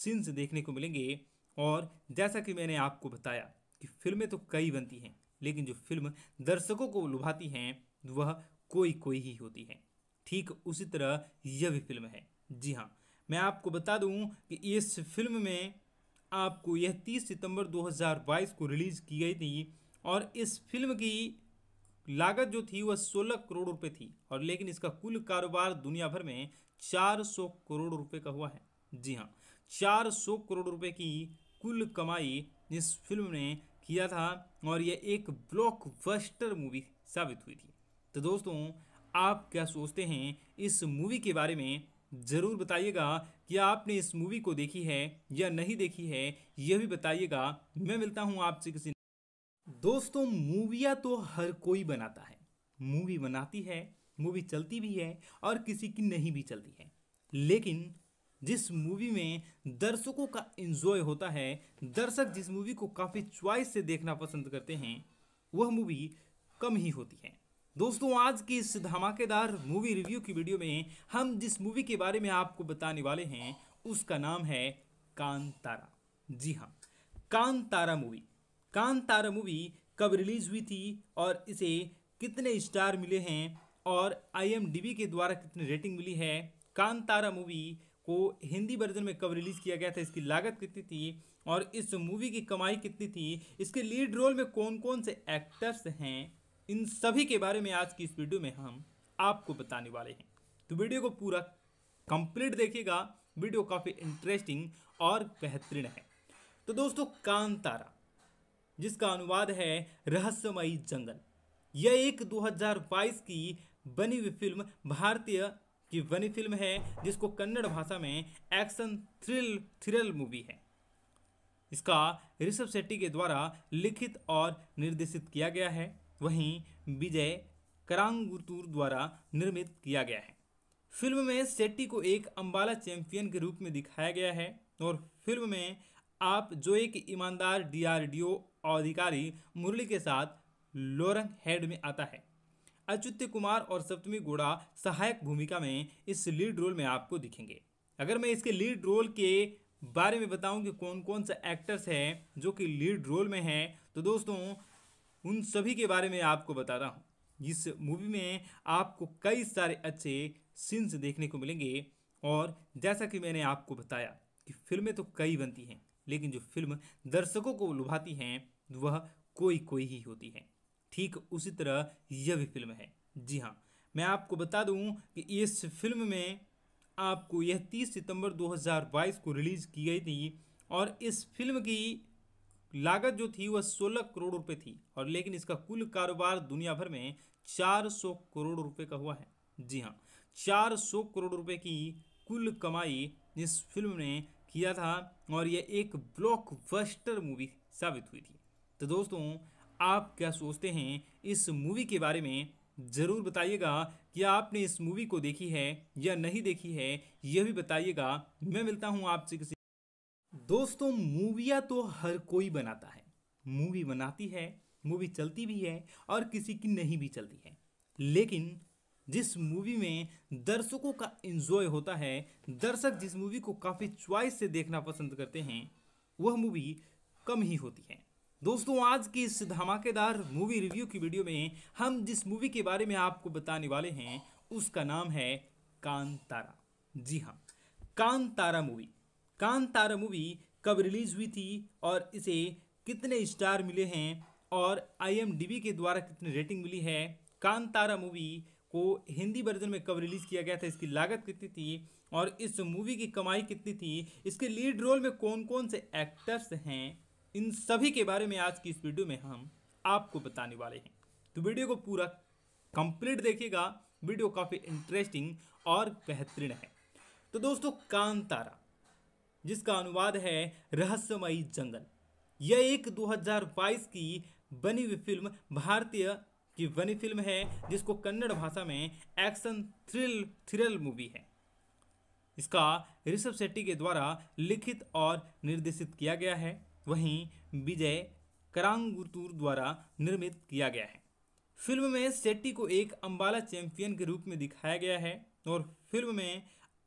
सीन्स देखने को मिलेंगे और जैसा कि मैंने आपको बताया कि फिल्में तो कई बनती हैं लेकिन जो फिल्म दर्शकों को लुभाती हैं वह कोई कोई ही होती है ठीक उसी तरह यह भी फिल्म है जी हाँ मैं आपको बता दूं कि इस फिल्म में आपको यह 30 सितंबर 2022 को रिलीज़ की गई थी और इस फिल्म की लागत जो थी वह 16 करोड़ रुपए थी और लेकिन इसका कुल कारोबार दुनिया भर में 400 करोड़ रुपए का हुआ है जी हाँ 400 करोड़ रुपए की कुल कमाई इस फिल्म ने किया था और यह एक ब्लॉकबस्टर मूवी साबित हुई थी तो दोस्तों आप क्या सोचते हैं इस मूवी के बारे में ज़रूर बताइएगा कि आपने इस मूवी को देखी है या नहीं देखी है यह भी बताइएगा मैं मिलता हूँ आपसे किसी दोस्तों मूवियाँ तो हर कोई बनाता है मूवी बनाती है मूवी चलती भी है और किसी की नहीं भी चलती है लेकिन जिस मूवी में दर्शकों का इन्जॉय होता है दर्शक जिस मूवी को काफ़ी च्वाइस से देखना पसंद करते हैं वह मूवी कम ही होती है दोस्तों आज की इस धमाकेदार मूवी रिव्यू की वीडियो में हम जिस मूवी के बारे में आपको बताने वाले हैं उसका नाम है कांतारा जी हाँ कांतारा मूवी कांतारा मूवी कब रिलीज हुई थी और इसे कितने स्टार मिले हैं और आईएमडीबी के द्वारा कितनी रेटिंग मिली है कांतारा मूवी को हिंदी वर्जन में कब रिलीज़ किया गया था इसकी लागत कितनी थी और इस मूवी की कमाई कितनी थी इसके लीड रोल में कौन कौन से एक्टर्स हैं इन सभी के बारे में आज की इस वीडियो में हम आपको बताने वाले हैं तो वीडियो को पूरा कंप्लीट देखिएगा वीडियो काफ़ी इंटरेस्टिंग और बेहतरीन है तो दोस्तों कांतारा जिसका अनुवाद है रहस्यमयी जंगल यह एक 2022 की बनी हुई फिल्म भारतीय की बनी फिल्म है जिसको कन्नड़ भाषा में एक्शन थ्रिल थ्रिल मूवी है इसका ऋषभ शेट्टी के द्वारा लिखित और निर्देशित किया गया है वहीं विजय करांगुतूर द्वारा निर्मित किया गया है फिल्म में सेट्टी को एक अम्बाला चैंपियन के रूप में दिखाया गया है और फिल्म में आप जो एक ईमानदार डीआरडीओ अधिकारी मुरली के साथ लोरंग हेड में आता है अच्युत्य कुमार और सप्तमी गोड़ा सहायक भूमिका में इस लीड रोल में आपको दिखेंगे अगर मैं इसके लीड रोल के बारे में बताऊं कि कौन कौन सा एक्टर्स हैं जो कि लीड रोल में हैं तो दोस्तों उन सभी के बारे में आपको बता रहा हूँ जिस मूवी में आपको कई सारे अच्छे सीन्स देखने को मिलेंगे और जैसा कि मैंने आपको बताया कि फिल्में तो कई बनती हैं लेकिन जो फिल्म दर्शकों को लुभाती हैं वह कोई कोई ही होती है ठीक उसी तरह यह भी फिल्म है जी हाँ मैं आपको बता दूं कि इस फिल्म में आपको यह 30 सितंबर 2022 को रिलीज़ की गई थी और इस फिल्म की लागत जो थी वह सोलह करोड़ रुपए थी और लेकिन इसका कुल कारोबार दुनिया भर में चार सौ करोड़ रुपए का हुआ है जी हाँ चार सौ करोड़ रुपए की कुल कमाई इस फिल्म ने किया था और यह एक ब्लॉकबस्टर मूवी साबित हुई थी तो दोस्तों आप क्या सोचते हैं इस मूवी के बारे में ज़रूर बताइएगा कि आपने इस मूवी को देखी है या नहीं देखी है यह भी बताइएगा मैं मिलता हूँ आपसे किसी दोस्तों मूवियाँ तो हर कोई बनाता है मूवी बनाती है मूवी चलती भी है और किसी की नहीं भी चलती है लेकिन जिस मूवी में दर्शकों का इन्जॉय होता है दर्शक जिस मूवी को काफ़ी च्वाइस से देखना पसंद करते हैं वह मूवी कम ही होती है दोस्तों आज की इस धमाकेदार मूवी रिव्यू की वीडियो में हम जिस मूवी के बारे में आपको बताने वाले हैं उसका नाम है कांतारा जी हाँ कांतारा मूवी कांतारा मूवी कब रिलीज़ हुई थी और इसे कितने स्टार मिले हैं और आईएमडीबी के द्वारा कितनी रेटिंग मिली है कांतारा मूवी को हिंदी वर्जन में कब रिलीज़ किया गया था इसकी लागत कितनी थी और इस मूवी की कमाई कितनी थी इसके लीड रोल में कौन कौन से एक्टर्स हैं इन सभी के बारे में आज की इस वीडियो में हम आपको बताने वाले हैं तो वीडियो को पूरा कंप्लीट देखिएगा वीडियो काफ़ी इंटरेस्टिंग और बेहतरीन है तो दोस्तों कांतारा जिसका अनुवाद है रहस्यमयी जंगल यह एक 2022 की बनी हुई फिल्म भारतीय की बनी फिल्म है जिसको कन्नड़ भाषा में एक्शन थ्रिल थ्रिल मूवी है इसका ऋषभ शेट्टी के द्वारा लिखित और निर्देशित किया गया है वहीं विजय करांगुतूर द्वारा निर्मित किया गया है फिल्म में शेट्टी को एक अम्बाला चैंपियन के रूप में दिखाया गया है और फिल्म में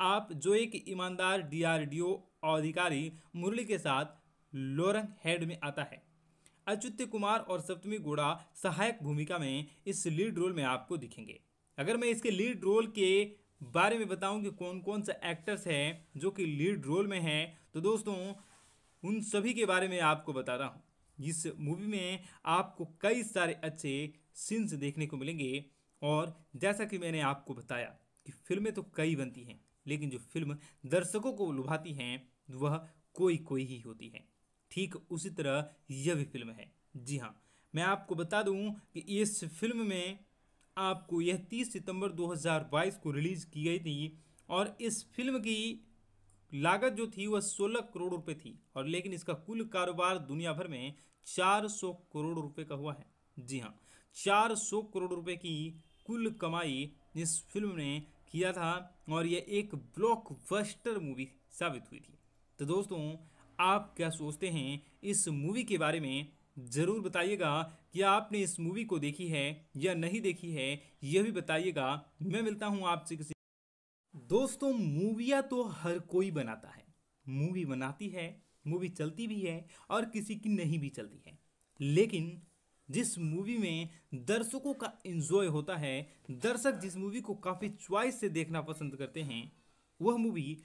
आप जो एक ईमानदार डीआरडीओ अधिकारी मुरली के साथ लोरंग हेड में आता है अच्युत्य कुमार और सप्तमी गोड़ा सहायक भूमिका में इस लीड रोल में आपको दिखेंगे अगर मैं इसके लीड रोल के बारे में बताऊं कि कौन कौन से एक्टर्स हैं जो कि लीड रोल में हैं तो दोस्तों उन सभी के बारे में आपको बता रहा हूँ इस मूवी में आपको कई सारे अच्छे सीन्स देखने को मिलेंगे और जैसा कि मैंने आपको बताया कि फिल्में तो कई बनती हैं लेकिन जो फिल्म दर्शकों को लुभाती हैं वह कोई कोई ही होती है ठीक उसी तरह यह भी फिल्म है जी हाँ मैं आपको बता दूं कि इस फिल्म में आपको यह 30 सितंबर 2022 को रिलीज़ की गई थी और इस फिल्म की लागत जो थी वह 16 करोड़ रुपए थी और लेकिन इसका कुल कारोबार दुनिया भर में 400 करोड़ रुपए का हुआ है जी हाँ 400 करोड़ रुपए की कुल कमाई इस फिल्म ने किया था और यह एक ब्लॉकबस्टर मूवी साबित हुई थी तो दोस्तों आप क्या सोचते हैं इस मूवी के बारे में ज़रूर बताइएगा कि आपने इस मूवी को देखी है या नहीं देखी है यह भी बताइएगा मैं मिलता हूँ आपसे किसी दोस्तों मूविया तो हर कोई बनाता है मूवी बनाती है मूवी चलती भी है और किसी की नहीं भी चलती है लेकिन जिस मूवी में दर्शकों का इन्जॉय होता है दर्शक जिस मूवी को काफ़ी च्वाइस से देखना पसंद करते हैं वह मूवी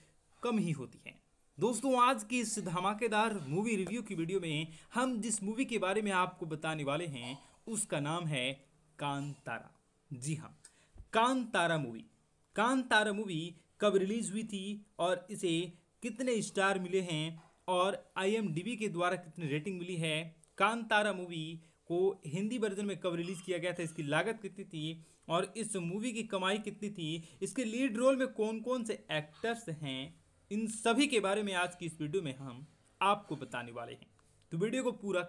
कम ही होती है दोस्तों आज की इस धमाकेदार मूवी रिव्यू की वीडियो में हम जिस मूवी के बारे में आपको बताने वाले हैं उसका नाम है कांतारा जी हाँ कांतारा मूवी कांतारा मूवी कब रिलीज हुई थी और इसे कितने स्टार मिले हैं और आईएमडीबी के द्वारा कितनी रेटिंग मिली है कांतारा मूवी को हिंदी वर्जन में कब रिलीज़ किया गया था इसकी लागत कितनी थी और इस मूवी की कमाई कितनी थी इसके लीड रोल में कौन कौन से एक्टर्स हैं इन सभी के बारे में आज की इस वीडियो में हम आपको बताने वाले हैं तो वीडियो को पूरा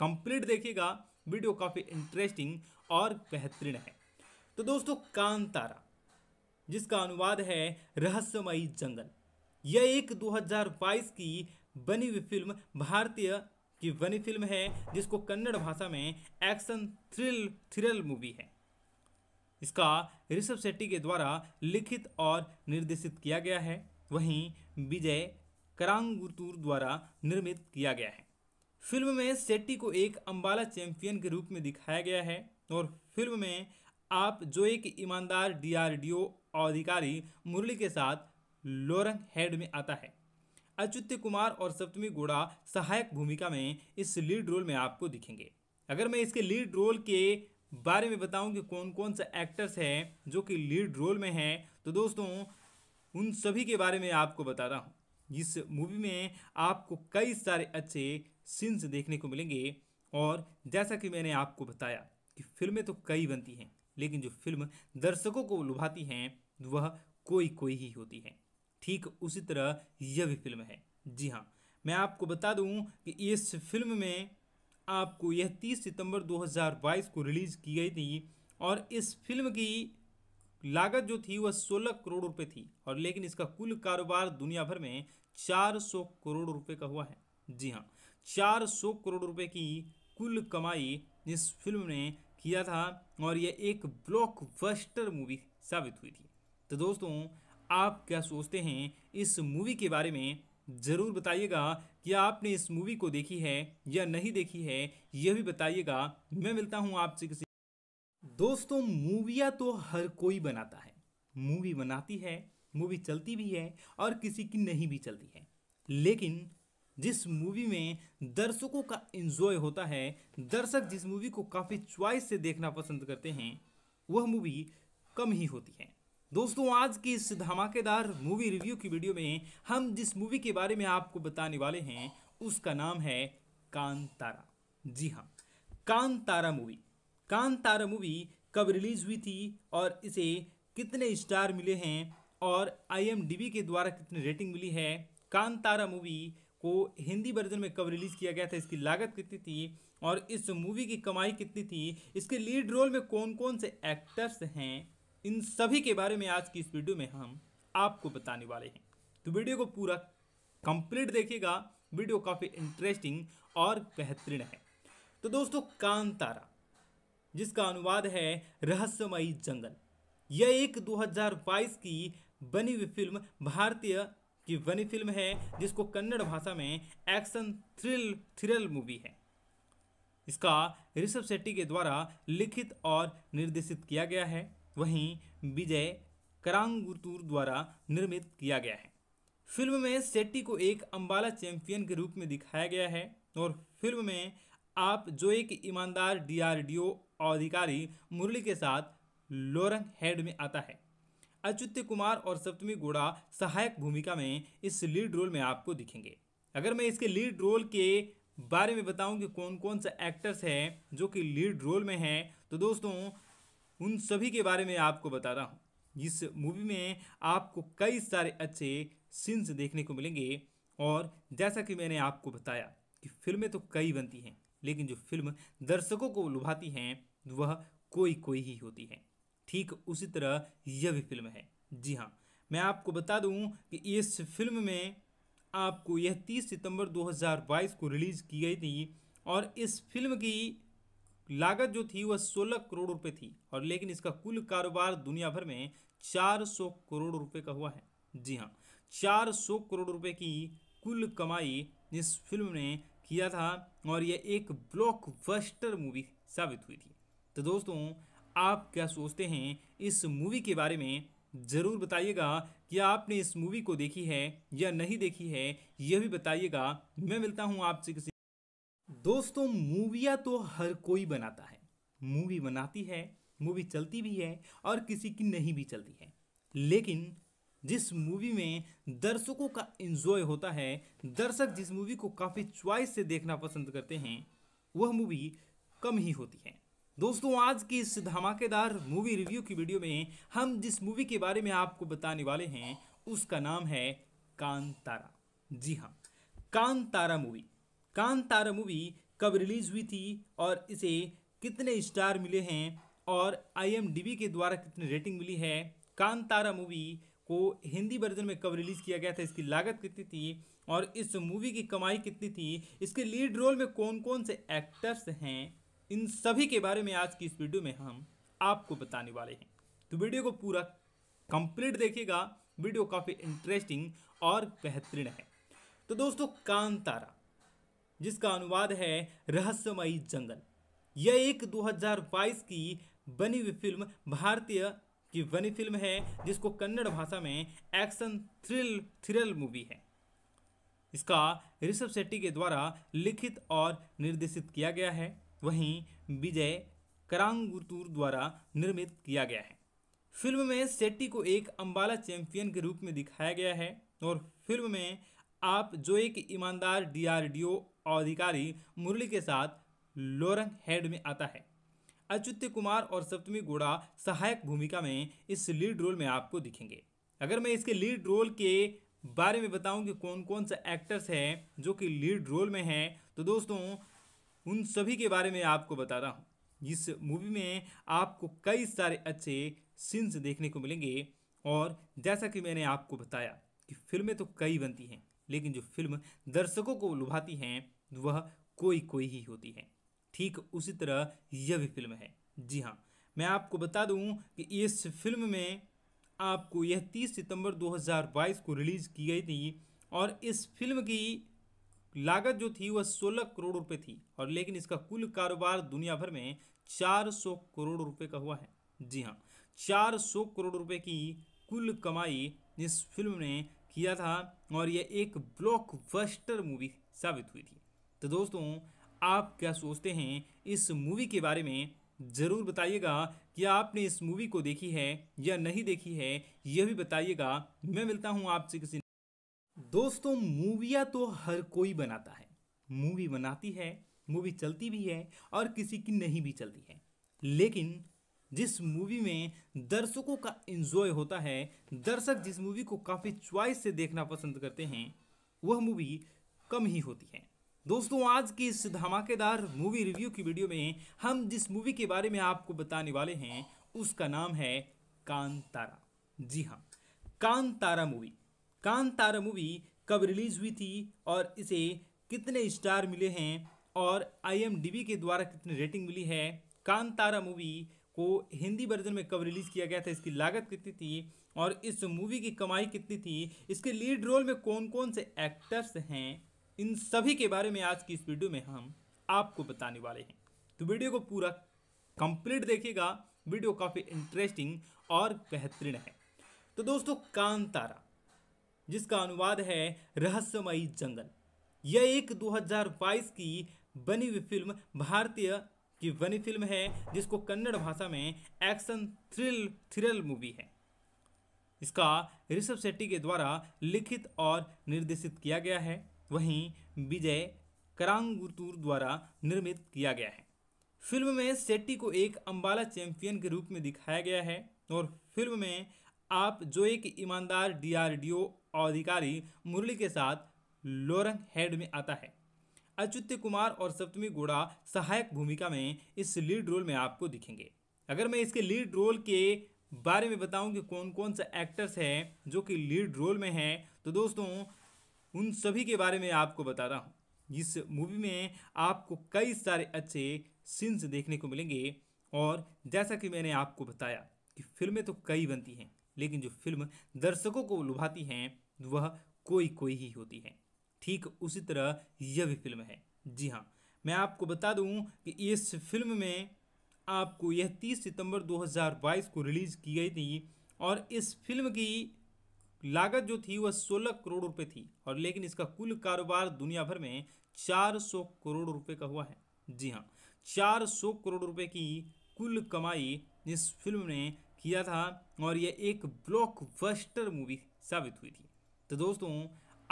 कंप्लीट देखिएगा वीडियो काफ़ी इंटरेस्टिंग और बेहतरीन है तो दोस्तों कांतारा जिसका अनुवाद है रहस्यमयी जंगल यह एक 2022 की बनी हुई फिल्म भारतीय की बनी फिल्म है जिसको कन्नड़ भाषा में एक्शन थ्रिल थ्रिल मूवी है इसका ऋषभ शेट्टी के द्वारा लिखित और निर्देशित किया गया है वहीं विजय करांगुतूर द्वारा निर्मित किया गया है फिल्म में सेट्टी को एक अम्बाला चैंपियन के रूप में दिखाया गया है और फिल्म में आप जो एक ईमानदार डीआरडीओ अधिकारी मुरली के साथ लोरंग हेड में आता है अच्युत्य कुमार और सप्तमी गोड़ा सहायक भूमिका में इस लीड रोल में आपको दिखेंगे अगर मैं इसके लीड रोल के बारे में बताऊं कि कौन कौन से एक्टर्स हैं जो कि लीड रोल में हैं तो दोस्तों उन सभी के बारे में आपको बता रहा हूँ इस मूवी में आपको कई सारे अच्छे सीन्स देखने को मिलेंगे और जैसा कि मैंने आपको बताया कि फिल्में तो कई बनती हैं लेकिन जो फिल्म दर्शकों को लुभाती हैं वह कोई कोई ही होती है ठीक उसी तरह यह भी फिल्म है जी हाँ मैं आपको बता दूं कि इस फिल्म में आपको यह 30 सितंबर 2022 को रिलीज़ की गई थी और इस फिल्म की लागत जो थी वह 16 करोड़ रुपए थी और लेकिन इसका कुल कारोबार दुनिया भर में 400 करोड़ रुपए का हुआ है जी हाँ 400 करोड़ रुपए की कुल कमाई इस फिल्म ने किया था और यह एक ब्लॉकबस्टर मूवी साबित हुई थी तो दोस्तों आप क्या सोचते हैं इस मूवी के बारे में ज़रूर बताइएगा कि आपने इस मूवी को देखी है या नहीं देखी है यह भी बताइएगा मैं मिलता हूँ आपसे किसी दोस्तों मूविया तो हर कोई बनाता है मूवी बनाती है मूवी चलती भी है और किसी की नहीं भी चलती है लेकिन जिस मूवी में दर्शकों का इन्जॉय होता है दर्शक जिस मूवी को काफ़ी च्वाइस से देखना पसंद करते हैं वह मूवी कम ही होती है दोस्तों आज की इस धमाकेदार मूवी रिव्यू की वीडियो में हम जिस मूवी के बारे में आपको बताने वाले हैं उसका नाम है कांतारा जी हाँ कांतारा मूवी कांतारा मूवी कब रिलीज़ हुई थी और इसे कितने स्टार मिले हैं और आई के द्वारा कितनी रेटिंग मिली है कांतारा मूवी को हिंदी वर्जन में कब रिलीज़ किया गया था इसकी लागत कितनी थी और इस मूवी की कमाई कितनी थी इसके लीड रोल में कौन कौन से एक्टर्स हैं इन सभी के बारे में आज की इस वीडियो में हम आपको बताने वाले हैं तो वीडियो को पूरा कंप्लीट देखिएगा वीडियो काफ़ी इंटरेस्टिंग और बेहतरीन है तो दोस्तों कांतारा जिसका अनुवाद है रहस्यमयी जंगल यह एक 2022 की बनी हुई फिल्म भारतीय की बनी फिल्म है जिसको कन्नड़ भाषा में एक्शन थ्रिल थ्रिल मूवी है इसका ऋषभ शेट्टी के द्वारा लिखित और निर्देशित किया गया है वहीं विजय करांगुतुर द्वारा निर्मित किया गया है फिल्म में शेट्टी को एक अम्बाला चैंपियन के रूप में दिखाया गया है और फिल्म में आप जो एक ईमानदार डीआरडीओ अधिकारी मुरली के साथ लोरंग हेड में आता है अच्युत कुमार और सप्तमी गोड़ा सहायक भूमिका में इस लीड रोल में आपको दिखेंगे अगर मैं इसके लीड रोल के बारे में बताऊं कि कौन कौन सा एक्टर्स हैं जो कि लीड रोल में हैं तो दोस्तों उन सभी के बारे में आपको बता रहा हूँ इस मूवी में आपको कई सारे अच्छे सीन्स देखने को मिलेंगे और जैसा कि मैंने आपको बताया कि फिल्में तो कई बनती हैं लेकिन जो फिल्म दर्शकों को लुभाती हैं वह कोई कोई ही होती है ठीक उसी तरह यह भी फिल्म है जी हाँ मैं आपको बता दूं कि इस फिल्म में आपको यह 30 सितंबर 2022 को रिलीज़ की गई थी और इस फिल्म की लागत जो थी वह 16 करोड़ रुपए थी और लेकिन इसका कुल कारोबार दुनिया भर में 400 करोड़ रुपए का हुआ है जी हाँ 400 करोड़ रुपए की कुल कमाई इस फिल्म ने किया था और यह एक ब्लॉकबस्टर मूवी साबित हुई थी तो दोस्तों आप क्या सोचते हैं इस मूवी के बारे में ज़रूर बताइएगा कि आपने इस मूवी को देखी है या नहीं देखी है यह भी बताइएगा मैं मिलता हूँ आपसे किसी दोस्तों मूवियाँ तो हर कोई बनाता है मूवी बनाती है मूवी चलती भी है और किसी की नहीं भी चलती है लेकिन जिस मूवी में दर्शकों का इन्जॉय होता है दर्शक जिस मूवी को काफ़ी च्वाइस से देखना पसंद करते हैं वह मूवी कम ही होती है दोस्तों आज की इस धमाकेदार मूवी रिव्यू की वीडियो में हम जिस मूवी के बारे में आपको बताने वाले हैं उसका नाम है कांतारा जी हाँ कांतारा मूवी कांतारा मूवी कब रिलीज हुई थी और इसे कितने स्टार मिले हैं और आईएमडीबी के द्वारा कितनी रेटिंग मिली है कांतारा मूवी को हिंदी वर्जन में कब रिलीज़ किया गया था इसकी लागत कितनी थी और इस मूवी की कमाई कितनी थी इसके लीड रोल में कौन कौन से एक्टर्स हैं इन सभी के बारे में आज की इस वीडियो में हम आपको बताने वाले हैं तो वीडियो को पूरा कंप्लीट देखिएगा वीडियो काफ़ी इंटरेस्टिंग और बेहतरीन है तो दोस्तों कांतारा जिसका अनुवाद है रहस्यमयी जंगल यह एक 2022 की बनी हुई फिल्म भारतीय की बनी फिल्म है जिसको कन्नड़ भाषा में एक्शन थ्रिल थ्रिल मूवी है इसका ऋषभ शेट्टी के द्वारा लिखित और निर्देशित किया गया है वहीं विजय करांगुतूर द्वारा निर्मित किया गया है फिल्म में सेट्टी को एक अम्बाला चैंपियन के रूप में दिखाया गया है और फिल्म में आप जो एक ईमानदार डीआरडीओ अधिकारी मुरली के साथ लोरंग हेड में आता है अच्युत्य कुमार और सप्तमी गोड़ा सहायक भूमिका में इस लीड रोल में आपको दिखेंगे अगर मैं इसके लीड रोल के बारे में बताऊं कि कौन कौन से एक्टर्स हैं जो कि लीड रोल में हैं तो दोस्तों उन सभी के बारे में आपको बता रहा हूँ इस मूवी में आपको कई सारे अच्छे सीन्स देखने को मिलेंगे और जैसा कि मैंने आपको बताया कि फिल्में तो कई बनती हैं लेकिन जो फिल्म दर्शकों को लुभाती हैं वह कोई कोई ही होती है ठीक उसी तरह यह भी फिल्म है जी हाँ मैं आपको बता दूं कि इस फिल्म में आपको यह 30 सितंबर 2022 को रिलीज़ की गई थी और इस फिल्म की लागत जो थी वह 16 करोड़ रुपए थी और लेकिन इसका कुल कारोबार दुनिया भर में 400 करोड़ रुपए का हुआ है जी हाँ 400 करोड़ रुपए की कुल कमाई इस फिल्म ने किया था और यह एक ब्लॉकबस्टर मूवी साबित हुई थी तो दोस्तों आप क्या सोचते हैं इस मूवी के बारे में ज़रूर बताइएगा कि आपने इस मूवी को देखी है या नहीं देखी है यह भी बताइएगा मैं मिलता हूँ आपसे किसी दोस्तों मूविया तो हर कोई बनाता है मूवी बनाती है मूवी चलती भी है और किसी की नहीं भी चलती है लेकिन जिस मूवी में दर्शकों का इन्जॉय होता है दर्शक जिस मूवी को काफ़ी च्वाइस से देखना पसंद करते हैं वह मूवी कम ही होती है दोस्तों आज की इस धमाकेदार मूवी रिव्यू की वीडियो में हम जिस मूवी के बारे में आपको बताने वाले हैं उसका नाम है कांतारा जी हाँ कांतारा मूवी कांतारा मूवी कब रिलीज़ हुई थी और इसे कितने स्टार मिले हैं और आईएमडीबी के द्वारा कितनी रेटिंग मिली है कांतारा मूवी को हिंदी वर्जन में कब रिलीज़ किया गया था इसकी लागत कितनी थी और इस मूवी की कमाई कितनी थी इसके लीड रोल में कौन कौन से एक्टर्स हैं इन सभी के बारे में आज की इस वीडियो में हम आपको बताने वाले हैं तो वीडियो को पूरा कंप्लीट देखिएगा वीडियो काफ़ी इंटरेस्टिंग और बेहतरीन है तो दोस्तों कांतारा जिसका अनुवाद है रहस्यमयी जंगल यह एक 2022 की बनी हुई फिल्म भारतीय की बनी फिल्म है जिसको कन्नड़ भाषा में एक्शन थ्रिल थ्रिल मूवी है इसका ऋषभ शेट्टी के द्वारा लिखित और निर्देशित किया गया है वहीं विजय करांगुतुर द्वारा निर्मित किया गया है फिल्म में शेट्टी को एक अम्बाला चैंपियन के रूप में दिखाया गया है और फिल्म में आप जो एक ईमानदार डीआरडीओ अधिकारी मुरली के साथ लोरंग हेड में आता है अच्युत कुमार और सप्तमी गोड़ा सहायक भूमिका में इस लीड रोल में आपको दिखेंगे अगर मैं इसके लीड रोल के बारे में बताऊं कि कौन कौन से एक्टर्स हैं जो कि लीड रोल में हैं तो दोस्तों उन सभी के बारे में आपको बता रहा हूँ इस मूवी में आपको कई सारे अच्छे सीन्स देखने को मिलेंगे और जैसा कि मैंने आपको बताया कि फिल्में तो कई बनती हैं लेकिन जो फिल्म दर्शकों को लुभाती हैं वह कोई कोई ही होती है ठीक उसी तरह यह भी फिल्म है जी हाँ मैं आपको बता दूं कि इस फिल्म में आपको यह 30 सितंबर 2022 को रिलीज़ की गई थी और इस फिल्म की लागत जो थी वह 16 करोड़ रुपए थी और लेकिन इसका कुल कारोबार दुनिया भर में 400 करोड़ रुपए का हुआ है जी हाँ 400 करोड़ रुपए की कुल कमाई इस फिल्म ने किया था और यह एक ब्लॉकबस्टर मूवी साबित हुई थी तो दोस्तों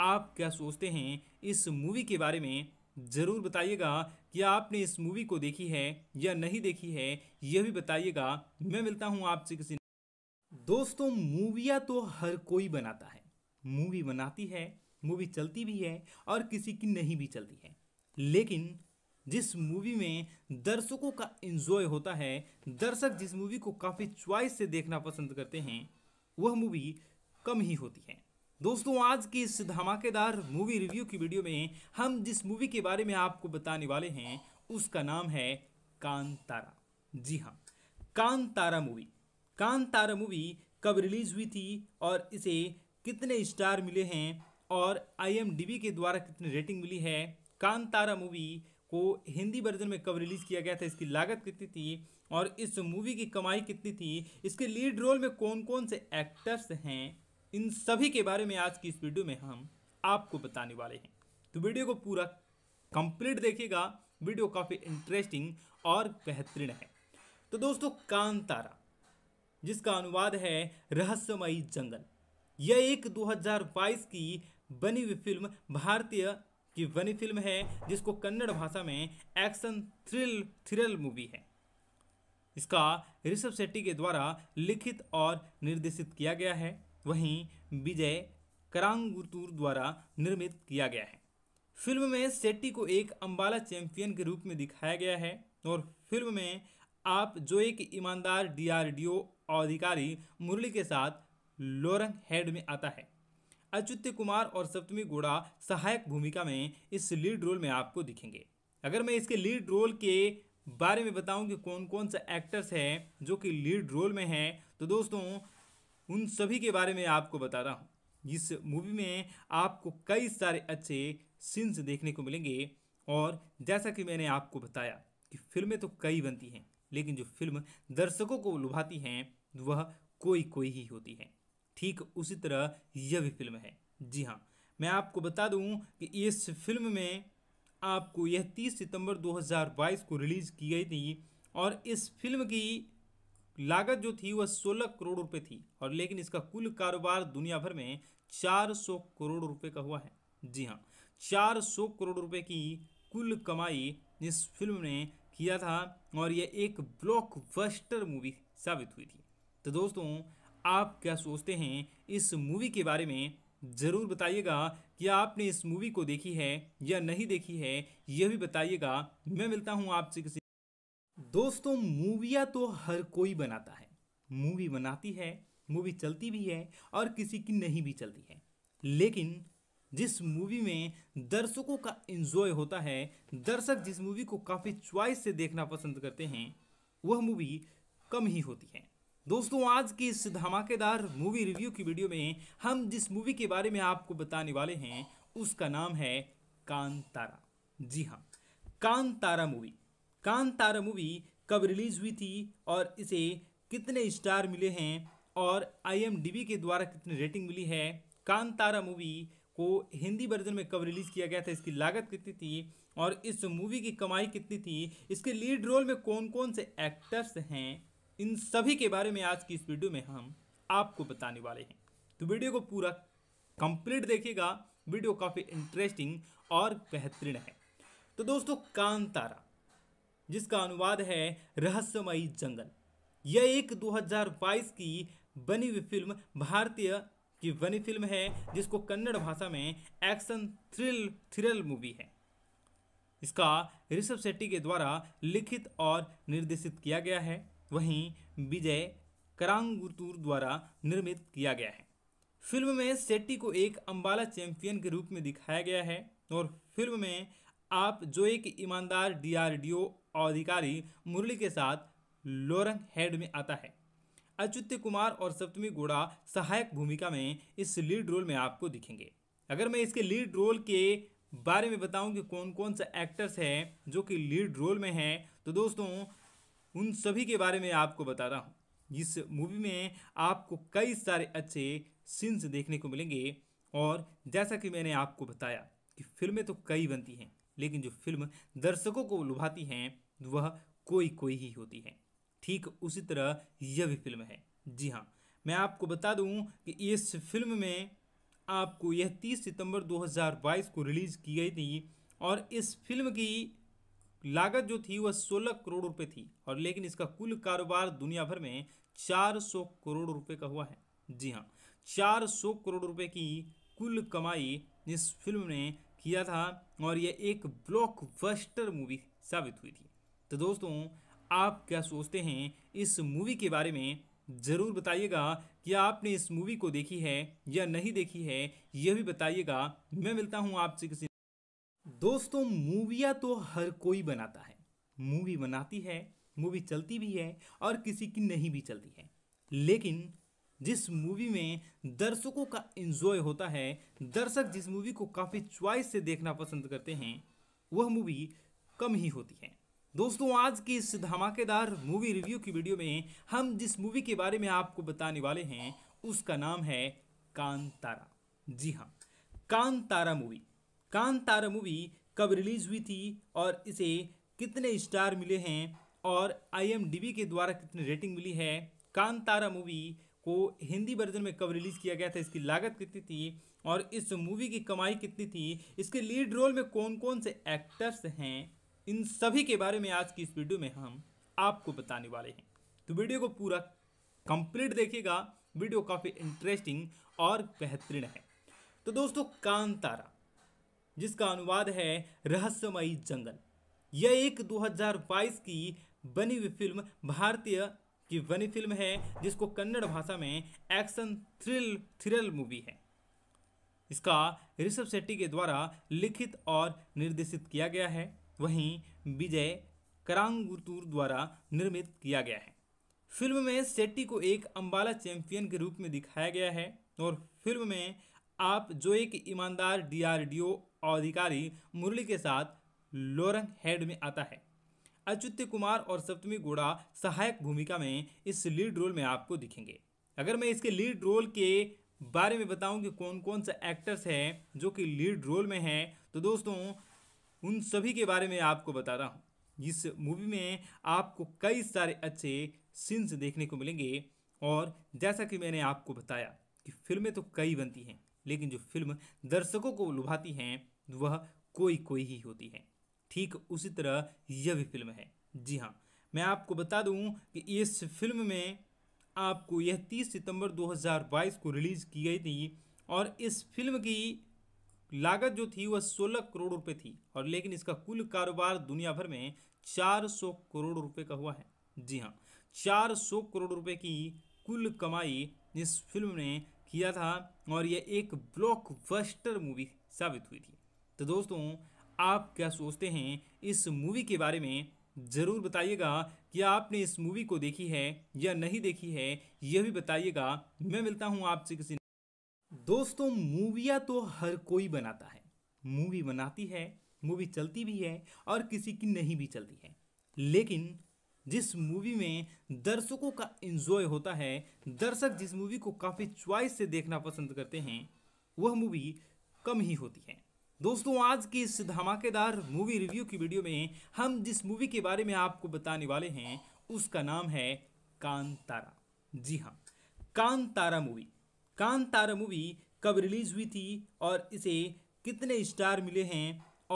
आप क्या सोचते हैं इस मूवी के बारे में ज़रूर बताइएगा कि आपने इस मूवी को देखी है या नहीं देखी है यह भी बताइएगा मैं मिलता हूँ आपसे किसी दोस्तों मूवियाँ तो हर कोई बनाता है मूवी बनाती है मूवी चलती भी है और किसी की नहीं भी चलती है लेकिन जिस मूवी में दर्शकों का इन्जॉय होता है दर्शक जिस मूवी को काफ़ी च्वाइस से देखना पसंद करते हैं वह मूवी कम ही होती है दोस्तों आज की इस धमाकेदार मूवी रिव्यू की वीडियो में हम जिस मूवी के बारे में आपको बताने वाले हैं उसका नाम है कांतारा जी हाँ कांतारा मूवी कांतारा मूवी कब रिलीज हुई थी और इसे कितने स्टार मिले हैं और आईएमडीबी के द्वारा कितनी रेटिंग मिली है कांतारा मूवी को हिंदी वर्जन में कब रिलीज़ किया गया था इसकी लागत कितनी थी और इस मूवी की कमाई कितनी थी इसके लीड रोल में कौन कौन से एक्टर्स हैं इन सभी के बारे में आज की इस वीडियो में हम आपको बताने वाले हैं तो वीडियो को पूरा कंप्लीट देखिएगा वीडियो काफ़ी इंटरेस्टिंग और बेहतरीन है तो दोस्तों कांतारा जिसका अनुवाद है रहस्यमयी जंगल यह एक 2022 की बनी हुई फिल्म भारतीय की बनी फिल्म है जिसको कन्नड़ भाषा में एक्शन थ्रिल थ्रिल मूवी है इसका ऋषभ शेट्टी के द्वारा लिखित और निर्देशित किया गया है वहीं विजय करांगुतूर द्वारा निर्मित किया गया है फिल्म में सेट्टी को एक अम्बाला चैंपियन के रूप में दिखाया गया है और फिल्म में आप जो एक ईमानदार डीआरडीओ अधिकारी मुरली के साथ लोरंग हेड में आता है अच्युत कुमार और सप्तमी गोड़ा सहायक भूमिका में इस लीड रोल में आपको दिखेंगे अगर मैं इसके लीड रोल के बारे में बताऊं कि कौन कौन सा एक्टर्स हैं जो कि लीड रोल में हैं तो दोस्तों उन सभी के बारे में आपको बता रहा हूँ इस मूवी में आपको कई सारे अच्छे सीन्स देखने को मिलेंगे और जैसा कि मैंने आपको बताया कि फिल्में तो कई बनती हैं लेकिन जो फिल्म दर्शकों को लुभाती हैं वह कोई कोई ही होती है ठीक उसी तरह यह भी फिल्म है जी हाँ मैं आपको बता दूं कि इस फिल्म में आपको यह 30 सितंबर 2022 को रिलीज़ की गई थी और इस फिल्म की लागत जो थी वह 16 करोड़ रुपए थी और लेकिन इसका कुल कारोबार दुनिया भर में 400 करोड़ रुपए का हुआ है जी हाँ 400 करोड़ रुपए की कुल कमाई इस फिल्म ने किया था और यह एक ब्लॉकबस्टर मूवी साबित हुई थी तो दोस्तों आप क्या सोचते हैं इस मूवी के बारे में ज़रूर बताइएगा कि आपने इस मूवी को देखी है या नहीं देखी है यह भी बताइएगा मैं मिलता हूँ आपसे किसी दोस्तों मूवियाँ तो हर कोई बनाता है मूवी बनाती है मूवी चलती भी है और किसी की नहीं भी चलती है लेकिन जिस मूवी में दर्शकों का इन्जॉय होता है दर्शक जिस मूवी को काफ़ी च्वाइस से देखना पसंद करते हैं वह मूवी कम ही होती है दोस्तों आज की इस धमाकेदार मूवी रिव्यू की वीडियो में हम जिस मूवी के बारे में आपको बताने वाले हैं उसका नाम है कांतारा जी हाँ कांतारा मूवी कांतारा मूवी कब रिलीज़ हुई थी और इसे कितने स्टार मिले हैं और आईएमडीबी के द्वारा कितनी रेटिंग मिली है कांतारा मूवी को हिंदी वर्जन में कब रिलीज़ किया गया था इसकी लागत कितनी थी और इस मूवी की कमाई कितनी थी इसके लीड रोल में कौन कौन से एक्टर्स हैं इन सभी के बारे में आज की इस वीडियो में हम आपको बताने वाले हैं तो वीडियो को पूरा कंप्लीट देखिएगा वीडियो काफ़ी इंटरेस्टिंग और बेहतरीन है तो दोस्तों कांतारा जिसका अनुवाद है रहस्यमयी जंगल यह एक 2022 की बनी हुई फिल्म भारतीय की बनी फिल्म है जिसको कन्नड़ भाषा में एक्शन थ्रिल थ्रिल मूवी है इसका ऋषभ शेट्टी के द्वारा लिखित और निर्देशित किया गया है वहीं विजय करांगुतूर द्वारा निर्मित किया गया है फिल्म में शेट्टी को एक अंबाला चैंपियन के रूप में दिखाया गया है और फिल्म में आप जो एक ईमानदार डीआरडीओ अधिकारी मुरली के साथ लोरंग हेड में आता है अच्युत्य कुमार और सप्तमी गोड़ा सहायक भूमिका में इस लीड रोल में आपको दिखेंगे अगर मैं इसके लीड रोल के बारे में बताऊं कि कौन कौन से एक्टर्स हैं जो कि लीड रोल में हैं तो दोस्तों उन सभी के बारे में आपको बता रहा हूँ इस मूवी में आपको कई सारे अच्छे सीन्स देखने को मिलेंगे और जैसा कि मैंने आपको बताया कि फिल्में तो कई बनती हैं लेकिन जो फिल्म दर्शकों को लुभाती हैं वह कोई कोई ही होती है ठीक उसी तरह यह भी फिल्म है जी हाँ मैं आपको बता दूं कि इस फिल्म में आपको यह 30 सितंबर 2022 को रिलीज़ की गई थी और इस फिल्म की लागत जो थी वह 16 करोड़ रुपए थी और लेकिन इसका कुल कारोबार दुनिया भर में 400 करोड़ रुपए का हुआ है जी हाँ 400 करोड़ रुपए की कुल कमाई इस फिल्म ने किया था और यह एक ब्लॉकबस्टर मूवी साबित हुई थी तो दोस्तों आप क्या सोचते हैं इस मूवी के बारे में ज़रूर बताइएगा कि आपने इस मूवी को देखी है या नहीं देखी है यह भी बताइएगा मैं मिलता हूँ आपसे किसी दोस्तों मूविया तो हर कोई बनाता है मूवी बनाती है मूवी चलती भी है और किसी की नहीं भी चलती है लेकिन जिस मूवी में दर्शकों का इन्जॉय होता है दर्शक जिस मूवी को काफ़ी च्वाइस से देखना पसंद करते हैं वह मूवी कम ही होती है दोस्तों आज की इस धमाकेदार मूवी रिव्यू की वीडियो में हम जिस मूवी के बारे में आपको बताने वाले हैं उसका नाम है कांतारा जी हाँ कांतारा मूवी कांतारा मूवी कब रिलीज हुई थी और इसे कितने स्टार मिले हैं और आईएमडीबी के द्वारा कितनी रेटिंग मिली है कांतारा मूवी को हिंदी वर्जन में कब रिलीज़ किया गया था इसकी लागत कितनी थी और इस मूवी की कमाई कितनी थी इसके लीड रोल में कौन कौन से एक्टर्स हैं इन सभी के बारे में आज की इस वीडियो में हम आपको बताने वाले हैं तो वीडियो को पूरा कंप्लीट देखिएगा वीडियो काफ़ी इंटरेस्टिंग और बेहतरीन है तो दोस्तों कांतारा जिसका अनुवाद है रहस्यमयी जंगल यह एक 2022 की बनी हुई फिल्म भारतीय की बनी फिल्म है जिसको कन्नड़ भाषा में एक्शन थ्रिल थ्रिल मूवी है इसका ऋषभ शेट्टी के द्वारा लिखित और निर्देशित किया गया है वहीं विजय करांगुतुर द्वारा निर्मित किया गया है फिल्म में सेट्टी को एक अम्बाला चैंपियन के रूप में दिखाया गया है और फिल्म में आप जो एक ईमानदार डीआरडीओ अधिकारी मुरली के साथ लोरंग हेड में आता है अच्युत्य कुमार और सप्तमी गोड़ा सहायक भूमिका में इस लीड रोल में आपको दिखेंगे अगर मैं इसके लीड रोल के बारे में बताऊं कि कौन कौन से एक्टर्स हैं जो कि लीड रोल में हैं तो दोस्तों उन सभी के बारे में आपको बता रहा हूँ इस मूवी में आपको कई सारे अच्छे सीन्स देखने को मिलेंगे और जैसा कि मैंने आपको बताया कि फिल्में तो कई बनती हैं लेकिन जो फिल्म दर्शकों को लुभाती हैं वह कोई कोई ही होती है ठीक उसी तरह यह भी फिल्म है जी हाँ मैं आपको बता दूँ कि इस फिल्म में आपको यह 30 सितंबर 2022 को रिलीज़ की गई थी और इस फिल्म की लागत जो थी वह 16 करोड़ रुपए थी और लेकिन इसका कुल कारोबार दुनिया भर में 400 करोड़ रुपए का हुआ है जी हाँ 400 करोड़ रुपए की कुल कमाई इस फिल्म ने किया था और यह एक ब्लॉकबस्टर मूवी साबित हुई थी तो दोस्तों आप क्या सोचते हैं इस मूवी के बारे में ज़रूर बताइएगा कि आपने इस मूवी को देखी है या नहीं देखी है यह भी बताइएगा मैं मिलता हूँ आपसे किसी दोस्तों मूविया तो हर कोई बनाता है मूवी बनाती है मूवी चलती भी है और किसी की नहीं भी चलती है लेकिन जिस मूवी में दर्शकों का इन्जॉय होता है दर्शक जिस मूवी को काफ़ी च्वाइस से देखना पसंद करते हैं वह मूवी कम ही होती है दोस्तों आज की इस धमाकेदार मूवी रिव्यू की वीडियो में हम जिस मूवी के बारे में आपको बताने वाले हैं उसका नाम है कांतारा जी हाँ कांतारा मूवी कांतारा मूवी कब रिलीज़ हुई थी और इसे कितने स्टार मिले हैं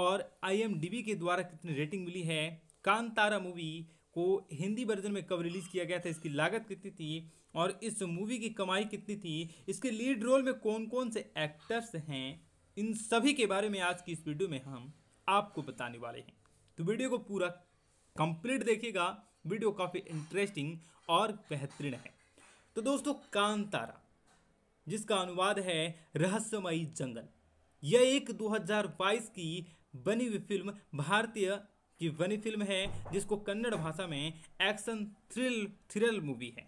और आईएमडीबी के द्वारा कितनी रेटिंग मिली है कांतारा मूवी को हिंदी वर्जन में कब रिलीज़ किया गया था इसकी लागत कितनी थी और इस मूवी की कमाई कितनी थी इसके लीड रोल में कौन कौन से एक्टर्स हैं इन सभी के बारे में आज की इस वीडियो में हम आपको बताने वाले हैं तो वीडियो को पूरा कंप्लीट देखिएगा वीडियो काफ़ी इंटरेस्टिंग और बेहतरीन है तो दोस्तों कांतारा जिसका अनुवाद है रहस्यमयी जंगल यह एक 2022 की बनी हुई फिल्म भारतीय की बनी फिल्म है जिसको कन्नड़ भाषा में एक्शन थ्रिल थ्रिल मूवी है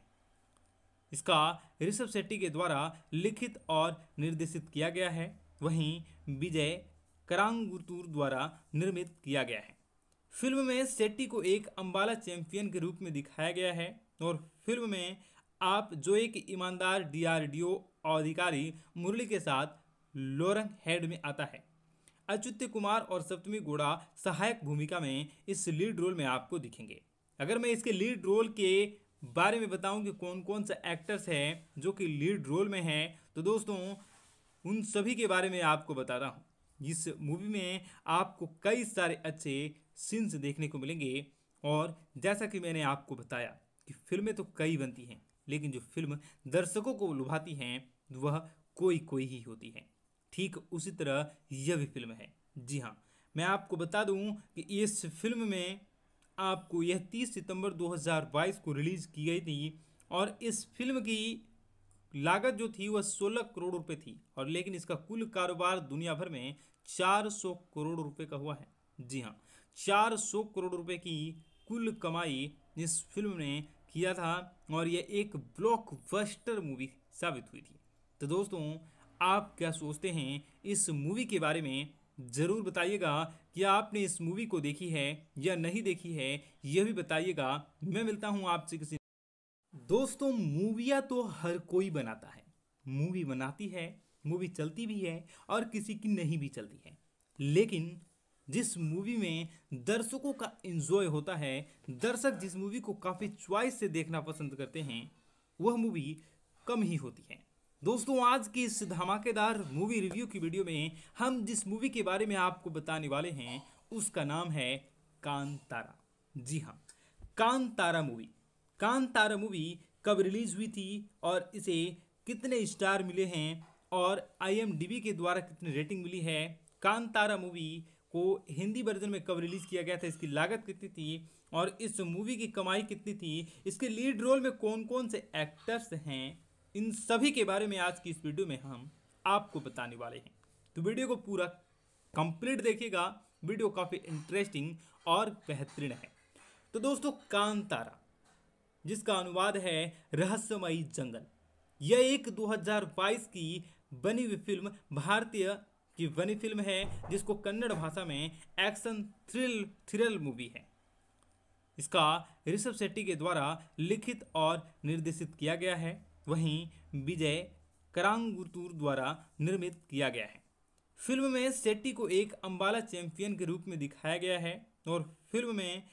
इसका ऋषभ शेट्टी के द्वारा लिखित और निर्देशित किया गया है वहीं विजय करांगुतूर द्वारा निर्मित किया गया है फिल्म में शेट्टी को एक अम्बाला चैंपियन के रूप में दिखाया गया है और फिल्म में आप जो एक ईमानदार डीआरडीओ अधिकारी मुरली के साथ लोरंग हेड में आता है अच्युत कुमार और सप्तमी गोड़ा सहायक भूमिका में इस लीड रोल में आपको दिखेंगे अगर मैं इसके लीड रोल के बारे में बताऊं कि कौन कौन सा एक्टर्स हैं जो कि लीड रोल में हैं तो दोस्तों उन सभी के बारे में आपको बता रहा हूँ इस मूवी में आपको कई सारे अच्छे सीन्स देखने को मिलेंगे और जैसा कि मैंने आपको बताया कि फिल्में तो कई बनती हैं लेकिन जो फिल्म दर्शकों को लुभाती हैं वह कोई कोई ही होती है ठीक उसी तरह यह भी फिल्म है जी हाँ मैं आपको बता दूं कि इस फिल्म में आपको यह 30 सितंबर 2022 को रिलीज़ की गई थी और इस फिल्म की लागत जो थी वह 16 करोड़ रुपए थी और लेकिन इसका कुल कारोबार दुनिया भर में 400 करोड़ रुपए का हुआ है जी हाँ 400 करोड़ रुपए की कुल कमाई इस फिल्म ने किया था और यह एक ब्लॉकबस्टर मूवी साबित हुई थी तो दोस्तों आप क्या सोचते हैं इस मूवी के बारे में ज़रूर बताइएगा कि आपने इस मूवी को देखी है या नहीं देखी है यह भी बताइएगा मैं मिलता हूँ आपसे किसी दोस्तों मूविया तो हर कोई बनाता है मूवी बनाती है मूवी चलती भी है और किसी की नहीं भी चलती है लेकिन जिस मूवी में दर्शकों का इन्जॉय होता है दर्शक जिस मूवी को काफ़ी च्वाइस से देखना पसंद करते हैं वह मूवी कम ही होती है दोस्तों आज की इस धमाकेदार मूवी रिव्यू की वीडियो में हम जिस मूवी के बारे में आपको बताने वाले हैं उसका नाम है कांतारा जी हाँ कांतारा मूवी कांतारा मूवी कब रिलीज हुई थी और इसे कितने स्टार मिले हैं और आईएमडीबी के द्वारा कितनी रेटिंग मिली है कांतारा मूवी को हिंदी वर्जन में कब रिलीज़ किया गया था इसकी लागत कितनी थी और इस मूवी की कमाई कितनी थी इसके लीड रोल में कौन कौन से एक्टर्स हैं इन सभी के बारे में आज की इस वीडियो में हम आपको बताने वाले हैं तो वीडियो को पूरा कंप्लीट देखिएगा वीडियो काफ़ी इंटरेस्टिंग और बेहतरीन है तो दोस्तों कांतारा जिसका अनुवाद है रहस्यमयी जंगल यह एक 2022 की बनी हुई फिल्म भारतीय की बनी फिल्म है जिसको कन्नड़ भाषा में एक्शन थ्रिल थ्रिल मूवी है इसका ऋषभ शेट्टी के द्वारा लिखित और निर्देशित किया गया है वहीं विजय करांगुतूर द्वारा निर्मित किया गया है फिल्म में सेट्टी को एक अम्बाला चैंपियन के रूप में दिखाया गया है और फिल्म में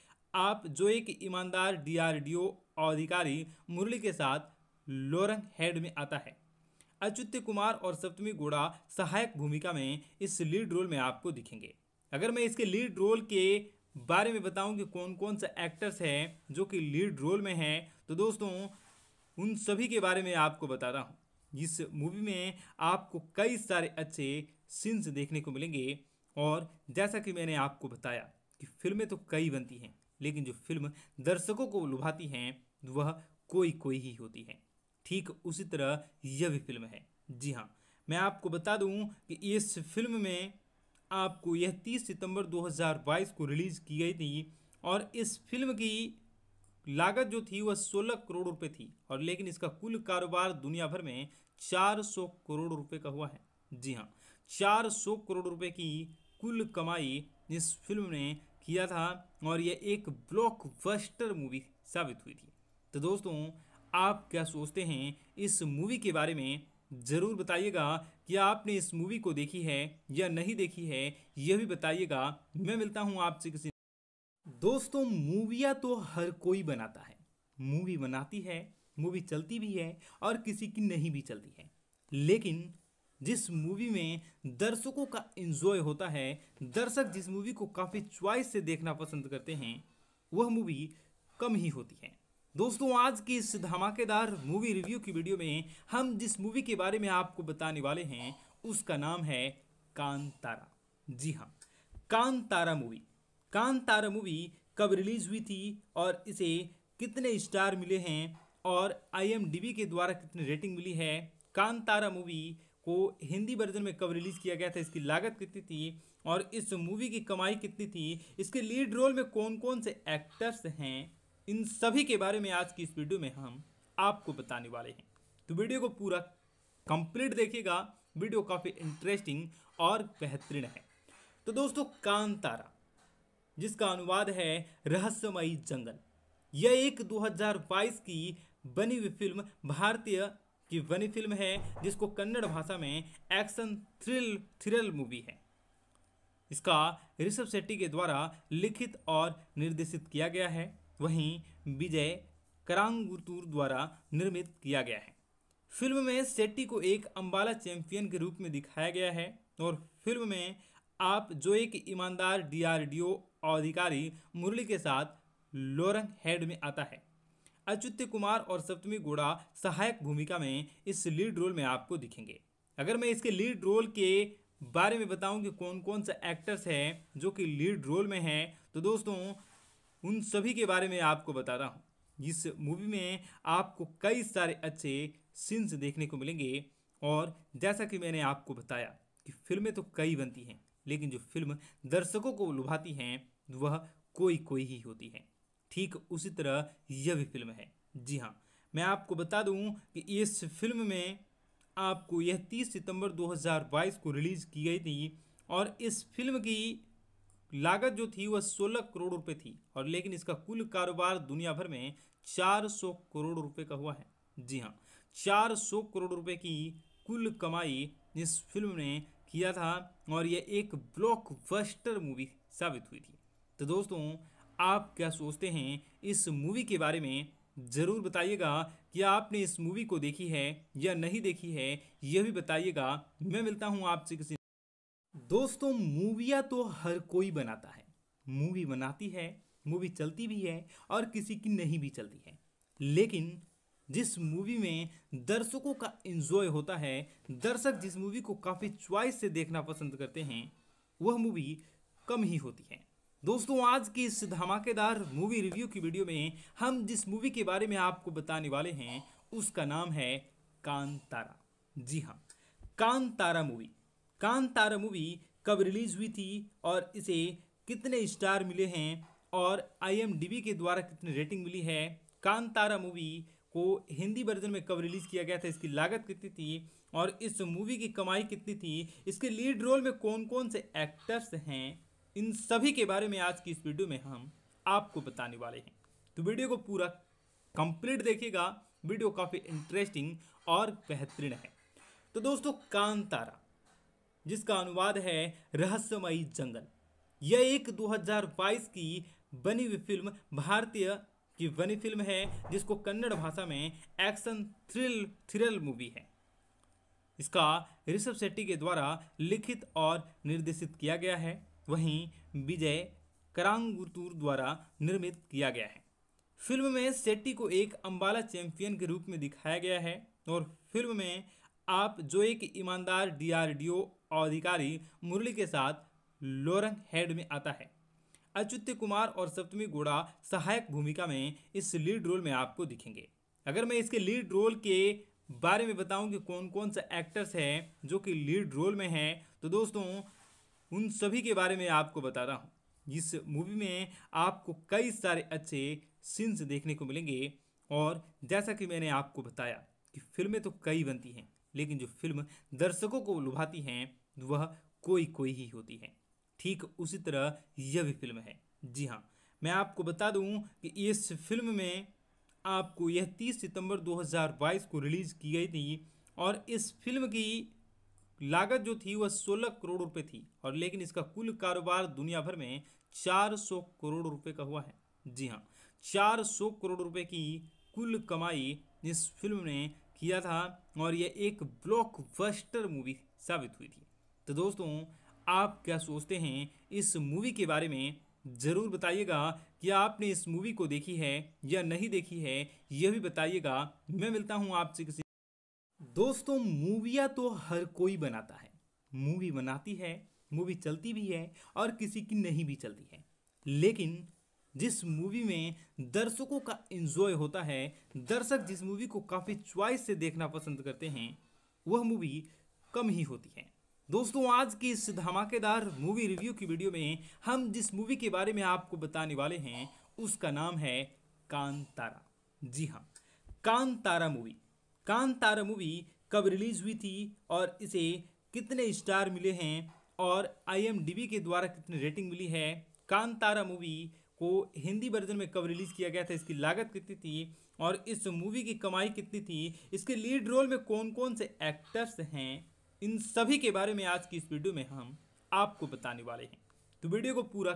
आप जो एक ईमानदार डीआरडीओ अधिकारी मुरली के साथ लोरंग हेड में आता है अच्युत्य कुमार और सप्तमी गोड़ा सहायक भूमिका में इस लीड रोल में आपको दिखेंगे अगर मैं इसके लीड रोल के बारे में बताऊं कि कौन कौन से एक्टर्स हैं जो कि लीड रोल में हैं तो दोस्तों उन सभी के बारे में आपको बता रहा हूँ इस मूवी में आपको कई सारे अच्छे सीन्स देखने को मिलेंगे और जैसा कि मैंने आपको बताया कि फिल्में तो कई बनती हैं लेकिन जो फिल्म दर्शकों को लुभाती हैं वह कोई कोई ही होती है ठीक उसी तरह यह भी फिल्म है जी हाँ मैं आपको बता दूं कि इस फिल्म में आपको यह 30 सितंबर 2022 को रिलीज़ की गई थी और इस फिल्म की लागत जो थी वह 16 करोड़ रुपए थी और लेकिन इसका कुल कारोबार दुनिया भर में 400 करोड़ रुपए का हुआ है जी हाँ 400 करोड़ रुपए की कुल कमाई इस फिल्म ने किया था और यह एक ब्लॉकबस्टर मूवी साबित हुई थी तो दोस्तों आप क्या सोचते हैं इस मूवी के बारे में ज़रूर बताइएगा कि आपने इस मूवी को देखी है या नहीं देखी है यह भी बताइएगा मैं मिलता हूँ आपसे किसी दोस्तों मूविया तो हर कोई बनाता है मूवी बनाती है मूवी चलती भी है और किसी की नहीं भी चलती है लेकिन जिस मूवी में दर्शकों का इन्जॉय होता है दर्शक जिस मूवी को काफ़ी च्वाइस से देखना पसंद करते हैं वह मूवी कम ही होती है दोस्तों आज की इस धमाकेदार मूवी रिव्यू की वीडियो में हम जिस मूवी के बारे में आपको बताने वाले हैं उसका नाम है कांतारा जी हाँ कांतारा मूवी कांतारा मूवी कब रिलीज़ हुई थी और इसे कितने स्टार मिले हैं और आईएमडीबी के द्वारा कितनी रेटिंग मिली है कांतारा मूवी को हिंदी वर्जन में कब रिलीज़ किया गया था इसकी लागत कितनी थी और इस मूवी की कमाई कितनी थी इसके लीड रोल में कौन कौन से एक्टर्स हैं इन सभी के बारे में आज की इस वीडियो में हम आपको बताने वाले हैं तो वीडियो को पूरा कंप्लीट देखिएगा वीडियो काफ़ी इंटरेस्टिंग और बेहतरीन है तो दोस्तों कांतारा जिसका अनुवाद है रहस्यमयी जंगल यह एक 2022 की बनी हुई फिल्म भारतीय की बनी फिल्म है जिसको कन्नड़ भाषा में एक्शन थ्रिल थ्रिल मूवी है इसका ऋषभ शेट्टी के द्वारा लिखित और निर्देशित किया गया है वहीं विजय करांगुतूर द्वारा निर्मित किया गया है फिल्म में सेट्टी को एक अम्बाला चैंपियन के रूप में दिखाया गया है और फिल्म में आप जो एक ईमानदार डीआरडीओ अधिकारी मुरली के साथ लोरंग हेड में आता है अच्युत्य कुमार और सप्तमी गोड़ा सहायक भूमिका में इस लीड रोल में आपको दिखेंगे अगर मैं इसके लीड रोल के बारे में बताऊं कि कौन कौन सा एक्टर्स हैं जो कि लीड रोल में हैं तो दोस्तों उन सभी के बारे में आपको बता रहा हूँ इस मूवी में आपको कई सारे अच्छे सीन्स देखने को मिलेंगे और जैसा कि मैंने आपको बताया कि फिल्में तो कई बनती हैं लेकिन जो फिल्म दर्शकों को लुभाती हैं वह कोई कोई ही होती है ठीक उसी तरह यह भी फिल्म है जी हाँ मैं आपको बता दूं कि इस फिल्म में आपको यह 30 सितंबर 2022 को रिलीज़ की गई थी और इस फिल्म की लागत जो थी वह 16 करोड़ रुपए थी और लेकिन इसका कुल कारोबार दुनिया भर में 400 करोड़ रुपए का हुआ है जी हाँ 400 करोड़ रुपए की कुल कमाई इस फिल्म ने किया था और यह एक ब्लॉकबस्टर मूवी साबित हुई थी तो दोस्तों आप क्या सोचते हैं इस मूवी के बारे में ज़रूर बताइएगा कि आपने इस मूवी को देखी है या नहीं देखी है यह भी बताइएगा मैं मिलता हूँ आपसे किसी दोस्तों मूविया तो हर कोई बनाता है मूवी बनाती है मूवी चलती भी है और किसी की नहीं भी चलती है लेकिन जिस मूवी में दर्शकों का इन्जॉय होता है दर्शक जिस मूवी को काफ़ी च्वाइस से देखना पसंद करते हैं वह मूवी कम ही होती है दोस्तों आज की इस धमाकेदार मूवी रिव्यू की वीडियो में हम जिस मूवी के बारे में आपको बताने वाले हैं उसका नाम है कांतारा जी हाँ कांतारा मूवी कांतारा मूवी कब रिलीज हुई थी और इसे कितने स्टार मिले हैं और आईएमडीबी के द्वारा कितनी रेटिंग मिली है कांतारा मूवी को हिंदी वर्जन में कब रिलीज़ किया गया था इसकी लागत कितनी थी और इस मूवी की कमाई कितनी थी इसके लीड रोल में कौन कौन से एक्टर्स हैं इन सभी के बारे में आज की इस वीडियो में हम आपको बताने वाले हैं तो वीडियो को पूरा कंप्लीट देखिएगा वीडियो काफ़ी इंटरेस्टिंग और बेहतरीन है तो दोस्तों कांतारा जिसका अनुवाद है रहस्यमयी जंगल यह एक 2022 की बनी हुई फिल्म भारतीय की बनी फिल्म है जिसको कन्नड़ भाषा में एक्शन थ्रिल थ्रिल मूवी है इसका ऋषभ शेट्टी के द्वारा लिखित और निर्देशित किया गया है वहीं विजय करांगुतूर द्वारा निर्मित किया गया है फिल्म में सेट्टी को एक अम्बाला चैंपियन के रूप में दिखाया गया है और फिल्म में आप जो एक ईमानदार डीआरडीओ अधिकारी मुरली के साथ लोरंग हेड में आता है अच्युत कुमार और सप्तमी गोड़ा सहायक भूमिका में इस लीड रोल में आपको दिखेंगे अगर मैं इसके लीड रोल के बारे में बताऊं कि कौन कौन सा एक्टर्स हैं जो कि लीड रोल में हैं तो दोस्तों उन सभी के बारे में आपको बता रहा हूँ इस मूवी में आपको कई सारे अच्छे सीन्स देखने को मिलेंगे और जैसा कि मैंने आपको बताया कि फिल्में तो कई बनती हैं लेकिन जो फिल्म दर्शकों को लुभाती हैं वह कोई कोई ही होती है ठीक उसी तरह यह भी फिल्म है जी हाँ मैं आपको बता दूं कि इस फिल्म में आपको यह 30 सितंबर 2022 को रिलीज़ की गई थी और इस फिल्म की लागत जो थी वह 16 करोड़ रुपए थी और लेकिन इसका कुल कारोबार दुनिया भर में 400 करोड़ रुपए का हुआ है जी हाँ 400 करोड़ रुपए की कुल कमाई इस फिल्म ने किया था और यह एक ब्लॉकबस्टर मूवी साबित हुई थी तो दोस्तों आप क्या सोचते हैं इस मूवी के बारे में ज़रूर बताइएगा कि आपने इस मूवी को देखी है या नहीं देखी है यह भी बताइएगा मैं मिलता हूँ आपसे किसी दोस्तों मूवियाँ तो हर कोई बनाता है मूवी बनाती है मूवी चलती भी है और किसी की नहीं भी चलती है लेकिन जिस मूवी में दर्शकों का इन्जॉय होता है दर्शक जिस मूवी को काफ़ी च्वाइस से देखना पसंद करते हैं वह मूवी कम ही होती है दोस्तों आज की इस धमाकेदार मूवी रिव्यू की वीडियो में हम जिस मूवी के बारे में आपको बताने वाले हैं उसका नाम है कांतारा जी हाँ कांतारा मूवी कांतारा मूवी कब रिलीज हुई थी और इसे कितने स्टार मिले हैं और आईएमडीबी के द्वारा कितनी रेटिंग मिली है कांतारा मूवी को हिंदी वर्जन में कब रिलीज़ किया गया था इसकी लागत कितनी थी और इस मूवी की कमाई कितनी थी इसके लीड रोल में कौन कौन से एक्टर्स हैं इन सभी के बारे में आज की इस वीडियो में हम आपको बताने वाले हैं तो वीडियो को पूरा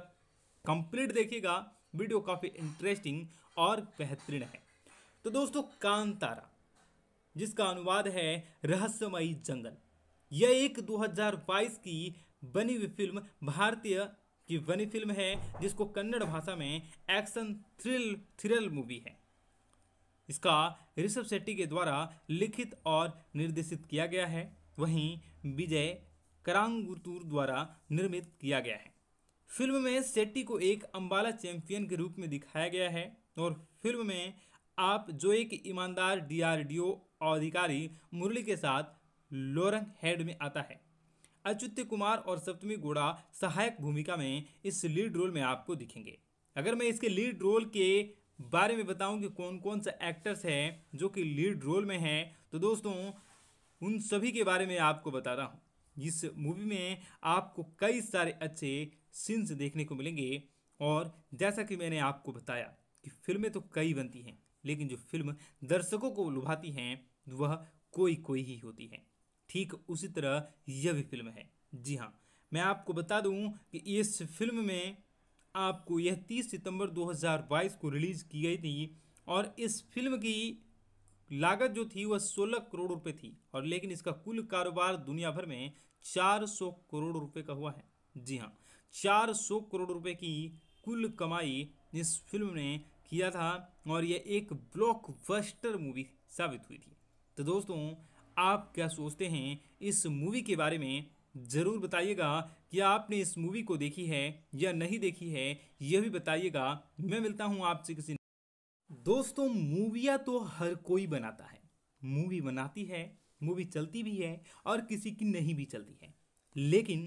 कंप्लीट देखिएगा वीडियो काफ़ी इंटरेस्टिंग और बेहतरीन है तो दोस्तों कांतारा जिसका अनुवाद है रहस्यमयी जंगल यह एक 2022 की बनी हुई फिल्म भारतीय की बनी फिल्म है जिसको कन्नड़ भाषा में एक्शन थ्रिल थ्रिल मूवी है इसका ऋषभ शेट्टी के द्वारा लिखित और निर्देशित किया गया है वहीं विजय करांगुतुर द्वारा निर्मित किया गया है फिल्म में शेट्टी को एक अंबाला चैंपियन के रूप में दिखाया गया है और फिल्म में आप जो एक ईमानदार डीआरडीओ अधिकारी मुरली के साथ लोरंग हेड में आता है अच्युत्य कुमार और सप्तमी गोड़ा सहायक भूमिका में इस लीड रोल में आपको दिखेंगे अगर मैं इसके लीड रोल के बारे में बताऊं कि कौन कौन से एक्टर्स हैं जो कि लीड रोल में हैं तो दोस्तों उन सभी के बारे में आपको बता रहा हूँ इस मूवी में आपको कई सारे अच्छे सीन्स देखने को मिलेंगे और जैसा कि मैंने आपको बताया कि फिल्में तो कई बनती हैं लेकिन जो फिल्म दर्शकों को लुभाती हैं वह कोई कोई ही होती है ठीक उसी तरह यह भी फिल्म है जी हाँ मैं आपको बता दूं कि इस फिल्म में आपको यह 30 सितंबर 2022 को रिलीज़ की गई थी और इस फिल्म की लागत जो थी वह 16 करोड़ रुपए थी और लेकिन इसका कुल कारोबार दुनिया भर में 400 करोड़ रुपए का हुआ है जी हाँ 400 करोड़ रुपए की कुल कमाई इस फिल्म ने किया था और यह एक ब्लॉकबस्टर मूवी साबित हुई थी तो दोस्तों आप क्या सोचते हैं इस मूवी के बारे में ज़रूर बताइएगा कि आपने इस मूवी को देखी है या नहीं देखी है यह भी बताइएगा मैं मिलता हूँ आपसे किसी दोस्तों मूविया तो हर कोई बनाता है मूवी बनाती है मूवी चलती भी है और किसी की नहीं भी चलती है लेकिन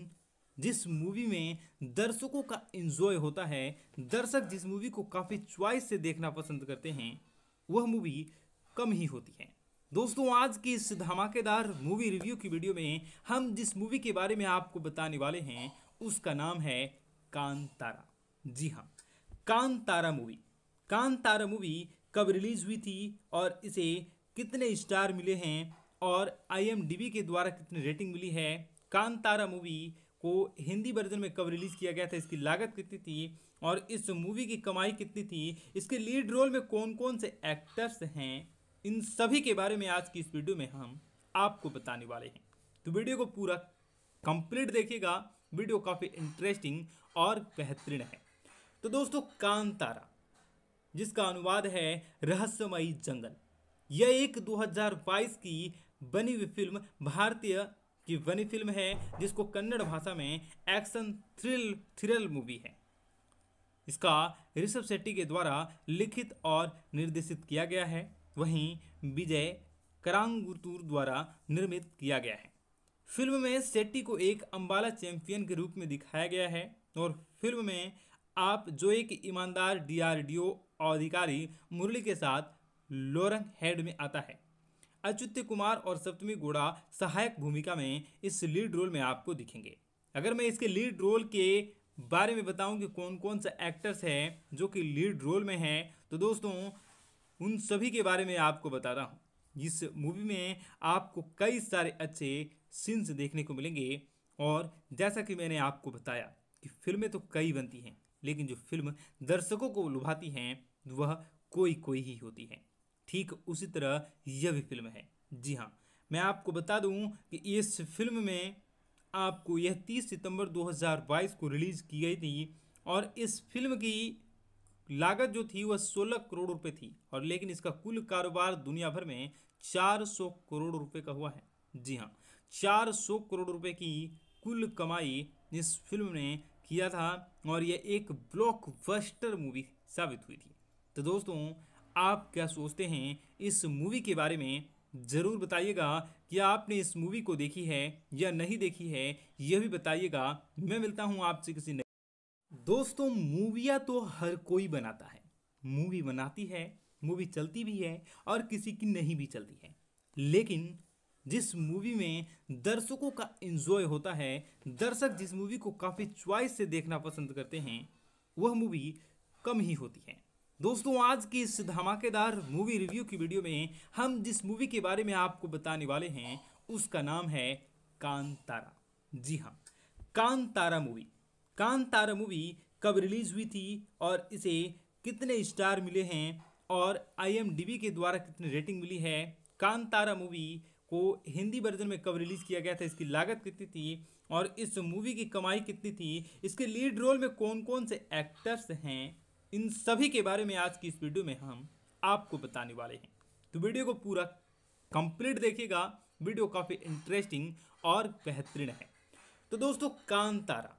जिस मूवी में दर्शकों का इन्जॉय होता है दर्शक जिस मूवी को काफ़ी च्वाइस से देखना पसंद करते हैं वह मूवी कम ही होती है दोस्तों आज की इस धमाकेदार मूवी रिव्यू की वीडियो में हम जिस मूवी के बारे में आपको बताने वाले हैं उसका नाम है कांतारा जी हाँ कांतारा मूवी कांतारा मूवी कब रिलीज हुई थी और इसे कितने स्टार मिले हैं और आईएमडीबी के द्वारा कितनी रेटिंग मिली है कांतारा मूवी को हिंदी वर्जन में कब रिलीज़ किया गया था इसकी लागत कितनी थी और इस मूवी की कमाई कितनी थी इसके लीड रोल में कौन कौन से एक्टर्स हैं इन सभी के बारे में आज की इस वीडियो में हम आपको बताने वाले हैं तो वीडियो को पूरा कंप्लीट देखिएगा वीडियो काफ़ी इंटरेस्टिंग और बेहतरीन है तो दोस्तों कांतारा जिसका अनुवाद है रहस्यमयी जंगल यह एक 2022 की बनी हुई फिल्म भारतीय की बनी फिल्म है जिसको कन्नड़ भाषा में एक्शन थ्रिल थ्रिल मूवी है इसका ऋषभ शेट्टी के द्वारा लिखित और निर्देशित किया गया है वहीं विजय करांगुतूर द्वारा निर्मित किया गया है फिल्म में सेट्टी को एक अम्बाला चैंपियन के रूप में दिखाया गया है और फिल्म में आप जो एक ईमानदार डीआरडीओ अधिकारी मुरली के साथ लोरंग हेड में आता है अच्युत्य कुमार और सप्तमी गोड़ा सहायक भूमिका में इस लीड रोल में आपको दिखेंगे अगर मैं इसके लीड रोल के बारे में बताऊं कि कौन कौन सा एक्टर्स हैं जो कि लीड रोल में हैं तो दोस्तों उन सभी के बारे में आपको बता रहा हूँ जिस मूवी में आपको कई सारे अच्छे सीन्स देखने को मिलेंगे और जैसा कि मैंने आपको बताया कि फिल्में तो कई बनती हैं लेकिन जो फिल्म दर्शकों को लुभाती हैं वह कोई कोई ही होती है ठीक उसी तरह यह भी फिल्म है जी हाँ मैं आपको बता दूं कि इस फिल्म में आपको यह 30 सितंबर 2022 को रिलीज़ की गई थी और इस फिल्म की लागत जो थी वह 16 करोड़ रुपए थी और लेकिन इसका कुल कारोबार दुनिया भर में 400 करोड़ रुपए का हुआ है जी हाँ 400 करोड़ रुपए की कुल कमाई इस फिल्म ने किया था और यह एक ब्लॉकबस्टर मूवी साबित हुई थी तो दोस्तों आप क्या सोचते हैं इस मूवी के बारे में ज़रूर बताइएगा कि आपने इस मूवी को देखी है या नहीं देखी है यह भी बताइएगा मैं मिलता हूँ आपसे किसी दोस्तों मूविया तो हर कोई बनाता है मूवी बनाती है मूवी चलती भी है और किसी की नहीं भी चलती है लेकिन जिस मूवी में दर्शकों का इन्जॉय होता है दर्शक जिस मूवी को काफ़ी च्वाइस से देखना पसंद करते हैं वह मूवी कम ही होती है दोस्तों आज की इस धमाकेदार मूवी रिव्यू की वीडियो में हम जिस मूवी के बारे में आपको बताने वाले हैं उसका नाम है कांतारा जी हाँ कांतारा मूवी कांतारा मूवी कब रिलीज़ हुई थी और इसे कितने स्टार मिले हैं और आई के द्वारा कितनी रेटिंग मिली है कांतारा मूवी को हिंदी वर्जन में कब रिलीज़ किया गया था इसकी लागत कितनी थी और इस मूवी की कमाई कितनी थी इसके लीड रोल में कौन कौन से एक्टर्स हैं इन सभी के बारे में आज की इस वीडियो में हम आपको बताने वाले हैं तो वीडियो को पूरा कंप्लीट देखिएगा वीडियो काफ़ी इंटरेस्टिंग और बेहतरीन है तो दोस्तों कांतारा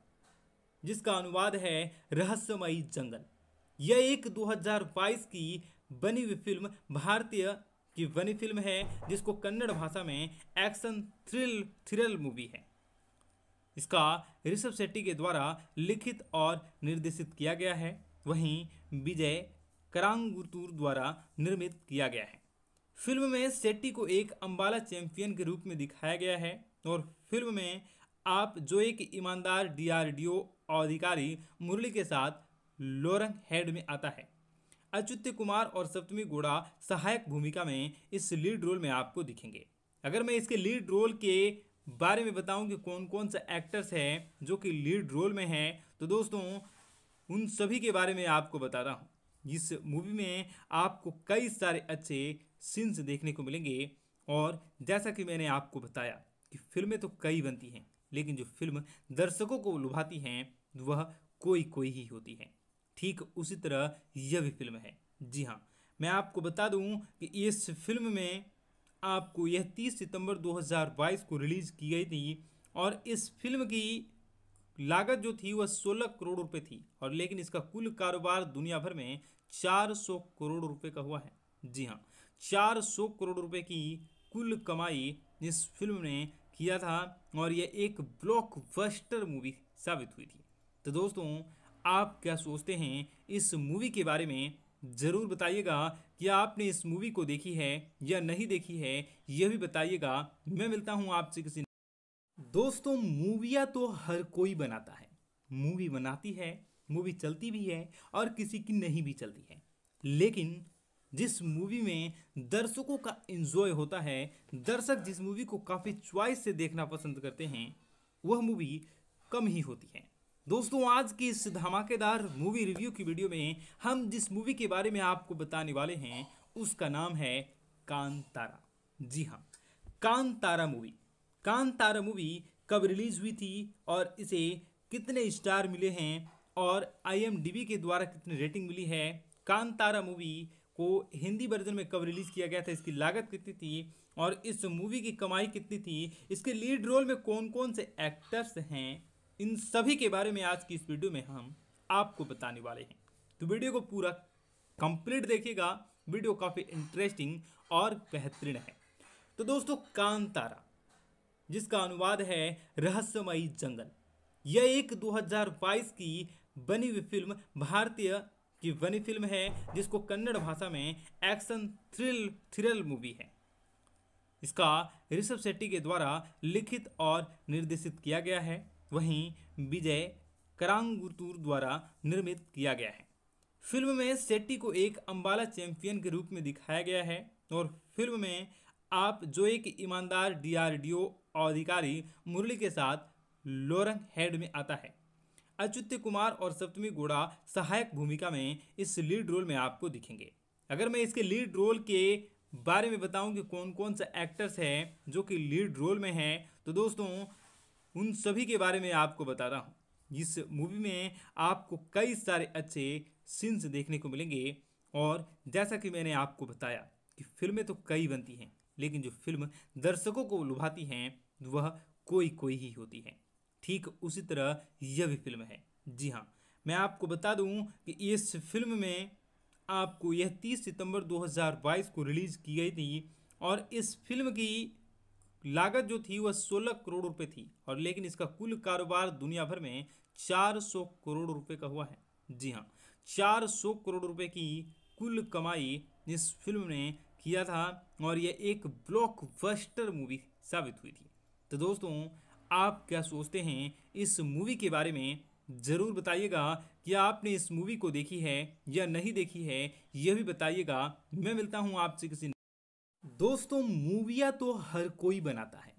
जिसका अनुवाद है रहस्यमयी जंगल यह एक 2022 की बनी हुई फिल्म भारतीय की बनी फिल्म है जिसको कन्नड़ भाषा में एक्शन थ्रिल थ्रिल मूवी है इसका ऋषभ शेट्टी के द्वारा लिखित और निर्देशित किया गया है वहीं विजय करांगुतुर द्वारा निर्मित किया गया है फिल्म में शेट्टी को एक अम्बाला चैंपियन के रूप में दिखाया गया है और फिल्म में आप जो एक ईमानदार डीआरडीओ अधिकारी मुरली के साथ लोरंग हेड में आता है अच्युत कुमार और सप्तमी गोड़ा सहायक भूमिका में इस लीड रोल में आपको दिखेंगे अगर मैं इसके लीड रोल के बारे में बताऊं कि कौन कौन सा एक्टर्स हैं जो कि लीड रोल में हैं तो दोस्तों उन सभी के बारे में आपको बता रहा हूँ इस मूवी में आपको कई सारे अच्छे सीन्स देखने को मिलेंगे और जैसा कि मैंने आपको बताया कि फिल्में तो कई बनती हैं लेकिन जो फिल्म दर्शकों को लुभाती हैं वह कोई कोई ही होती है ठीक उसी तरह यह भी फिल्म है जी हाँ मैं आपको बता दूं कि इस फिल्म में आपको यह 30 सितंबर 2022 को रिलीज़ की गई थी और इस फिल्म की लागत जो थी वह 16 करोड़ रुपए थी और लेकिन इसका कुल कारोबार दुनिया भर में 400 करोड़ रुपए का हुआ है जी हाँ 400 करोड़ रुपए की कुल कमाई इस फिल्म ने किया था और यह एक ब्लॉकबस्टर मूवी साबित हुई थी तो दोस्तों आप क्या सोचते हैं इस मूवी के बारे में ज़रूर बताइएगा कि आपने इस मूवी को देखी है या नहीं देखी है यह भी बताइएगा मैं मिलता हूँ आपसे किसी दोस्तों मूविया तो हर कोई बनाता है मूवी बनाती है मूवी चलती भी है और किसी की नहीं भी चलती है लेकिन जिस मूवी में दर्शकों का इन्जॉय होता है दर्शक जिस मूवी को काफ़ी च्वाइस से देखना पसंद करते हैं वह मूवी कम ही होती है दोस्तों आज की इस धमाकेदार मूवी रिव्यू की वीडियो में हम जिस मूवी के बारे में आपको बताने वाले हैं उसका नाम है कांतारा जी हाँ कांतारा मूवी कांतारा मूवी कब रिलीज हुई थी और इसे कितने स्टार मिले हैं और आईएमडीबी के द्वारा कितनी रेटिंग मिली है कांतारा मूवी को हिंदी वर्जन में कब रिलीज़ किया गया था इसकी लागत कितनी थी और इस मूवी की कमाई कितनी थी इसके लीड रोल में कौन कौन से एक्टर्स हैं इन सभी के बारे में आज की इस वीडियो में हम आपको बताने वाले हैं तो वीडियो को पूरा कंप्लीट देखिएगा वीडियो काफ़ी इंटरेस्टिंग और बेहतरीन है तो दोस्तों कांतारा जिसका अनुवाद है रहस्यमयी जंगल यह एक 2022 की बनी हुई फिल्म भारतीय कि वनी फिल्म है जिसको कन्नड़ भाषा में एक्शन थ्रिल थ्रिल मूवी है इसका ऋषभ शेट्टी के द्वारा लिखित और निर्देशित किया गया है वहीं विजय करांगुतूर द्वारा निर्मित किया गया है फिल्म में शेट्टी को एक अम्बाला चैंपियन के रूप में दिखाया गया है और फिल्म में आप जो एक ईमानदार डीआरडीओ अधिकारी मुरली के साथ लोरंग हेड में आता है अच्युत्य कुमार और सप्तमी गोड़ा सहायक भूमिका में इस लीड रोल में आपको दिखेंगे अगर मैं इसके लीड रोल के बारे में बताऊं कि कौन कौन से एक्टर्स हैं जो कि लीड रोल में हैं तो दोस्तों उन सभी के बारे में आपको बता रहा हूँ इस मूवी में आपको कई सारे अच्छे सीन्स देखने को मिलेंगे और जैसा कि मैंने आपको बताया कि फिल्में तो कई बनती हैं लेकिन जो फिल्म दर्शकों को लुभाती हैं वह कोई कोई ही होती हैं ठीक उसी तरह यह भी फिल्म है जी हाँ मैं आपको बता दूं कि इस फिल्म में आपको यह 30 सितंबर 2022 को रिलीज़ की गई थी और इस फिल्म की लागत जो थी वह 16 करोड़ रुपए थी और लेकिन इसका कुल कारोबार दुनिया भर में 400 करोड़ रुपए का हुआ है जी हाँ 400 करोड़ रुपए की कुल कमाई इस फिल्म ने किया था और यह एक ब्लॉकबस्टर मूवी साबित हुई थी तो दोस्तों आप क्या सोचते हैं इस मूवी के बारे में ज़रूर बताइएगा कि आपने इस मूवी को देखी है या नहीं देखी है यह भी बताइएगा मैं मिलता हूँ आपसे किसी दोस्तों मूविया तो हर कोई बनाता है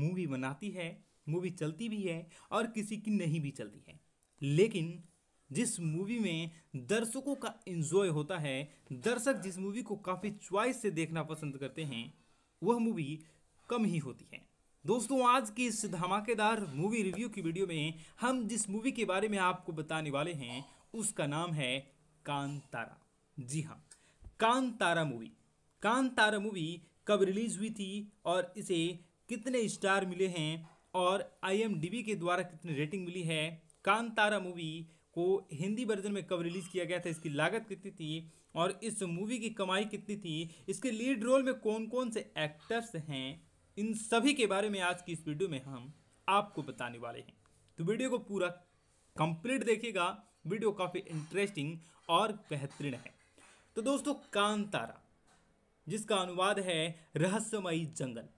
मूवी बनाती है मूवी चलती भी है और किसी की नहीं भी चलती है लेकिन जिस मूवी में दर्शकों का इन्जॉय होता है दर्शक जिस मूवी को काफ़ी च्वाइस से देखना पसंद करते हैं वह मूवी कम ही होती है दोस्तों आज की इस धमाकेदार मूवी रिव्यू की वीडियो में हम जिस मूवी के बारे में आपको बताने वाले हैं उसका नाम है कांतारा जी हाँ कांतारा मूवी कांतारा मूवी कब रिलीज हुई थी और इसे कितने स्टार मिले हैं और आईएमडीबी के द्वारा कितनी रेटिंग मिली है कांतारा मूवी को हिंदी वर्जन में कब रिलीज़ किया गया था इसकी लागत कितनी थी और इस मूवी की कमाई कितनी थी इसके लीड रोल में कौन कौन से एक्टर्स हैं इन सभी के बारे में आज की इस वीडियो में हम आपको बताने वाले हैं तो वीडियो को पूरा कंप्लीट देखिएगा वीडियो काफ़ी इंटरेस्टिंग और बेहतरीन है तो दोस्तों कांतारा जिसका अनुवाद है रहस्यमयी जंगल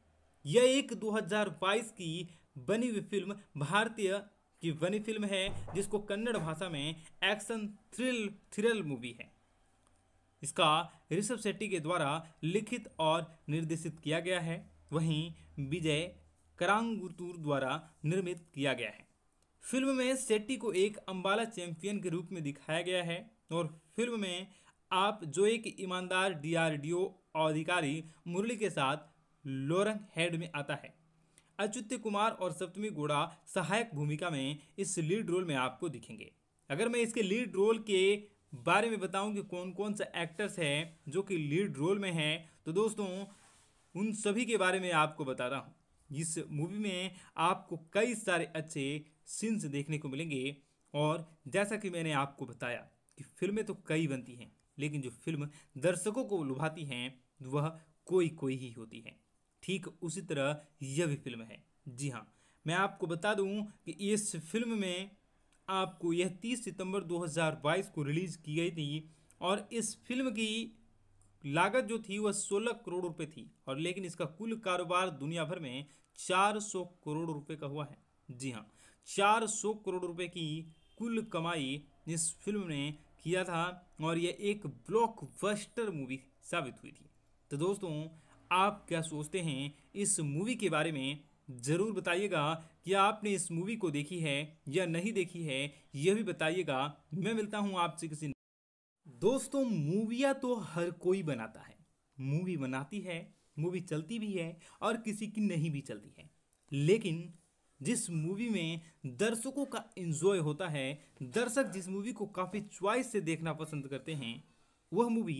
यह एक 2022 की बनी हुई फिल्म भारतीय की बनी फिल्म है जिसको कन्नड़ भाषा में एक्शन थ्रिल थ्रिल मूवी है इसका ऋषभ शेट्टी के द्वारा लिखित और निर्देशित किया गया है वहीं विजय करांगुतूर द्वारा निर्मित किया गया है फिल्म में सेट्टी को एक अम्बाला चैंपियन के रूप में दिखाया गया है और फिल्म में आप जो एक ईमानदार डीआरडीओ अधिकारी मुरली के साथ लोरंग हेड में आता है अच्युत्य कुमार और सप्तमी गोड़ा सहायक भूमिका में इस लीड रोल में आपको दिखेंगे अगर मैं इसके लीड रोल के बारे में बताऊं कि कौन कौन सा एक्टर्स हैं जो कि लीड रोल में हैं तो दोस्तों उन सभी के बारे में आपको बता रहा हूँ इस मूवी में आपको कई सारे अच्छे सीन्स देखने को मिलेंगे और जैसा कि मैंने आपको बताया कि फिल्में तो कई बनती हैं लेकिन जो फिल्म दर्शकों को लुभाती हैं वह कोई कोई ही होती है ठीक उसी तरह यह भी फिल्म है जी हाँ मैं आपको बता दूं कि इस फिल्म में आपको यह 30 सितंबर 2022 को रिलीज़ की गई थी और इस फिल्म की लागत जो थी वह 16 करोड़ रुपए थी और लेकिन इसका कुल कारोबार दुनिया भर में 400 करोड़ रुपए का हुआ है जी हाँ 400 करोड़ रुपए की कुल कमाई इस फिल्म ने किया था और यह एक ब्लॉकबस्टर मूवी साबित हुई थी तो दोस्तों आप क्या सोचते हैं इस मूवी के बारे में ज़रूर बताइएगा कि आपने इस मूवी को देखी है या नहीं देखी है यह भी बताइएगा मैं मिलता हूँ आपसे किसी दोस्तों मूविया तो हर कोई बनाता है मूवी बनाती है मूवी चलती भी है और किसी की नहीं भी चलती है लेकिन जिस मूवी में दर्शकों का इन्जॉय होता है दर्शक जिस मूवी को काफ़ी च्वाइस से देखना पसंद करते हैं वह मूवी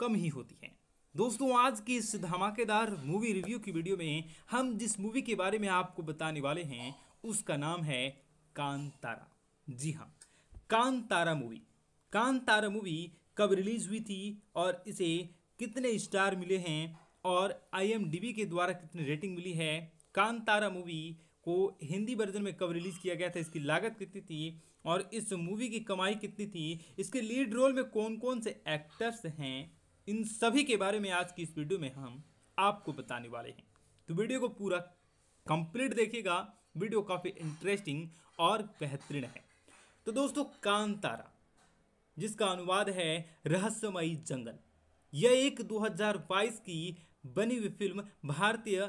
कम ही होती है दोस्तों आज की इस धमाकेदार मूवी रिव्यू की वीडियो में हम जिस मूवी के बारे में आपको बताने वाले हैं उसका नाम है कांतारा जी हाँ कांतारा मूवी कांतारा मूवी कब रिलीज़ हुई थी और इसे कितने स्टार मिले हैं और आई के द्वारा कितनी रेटिंग मिली है कांतारा मूवी को हिंदी वर्जन में कब रिलीज़ किया गया था इसकी लागत कितनी थी और इस मूवी की कमाई कितनी थी इसके लीड रोल में कौन कौन से एक्टर्स हैं इन सभी के बारे में आज की इस वीडियो में हम आपको बताने वाले हैं तो वीडियो को पूरा कंप्लीट देखिएगा वीडियो काफ़ी इंटरेस्टिंग और बेहतरीन है तो दोस्तों कांतारा जिसका अनुवाद है रहस्यमयी जंगल यह एक 2022 की बनी हुई फिल्म भारतीय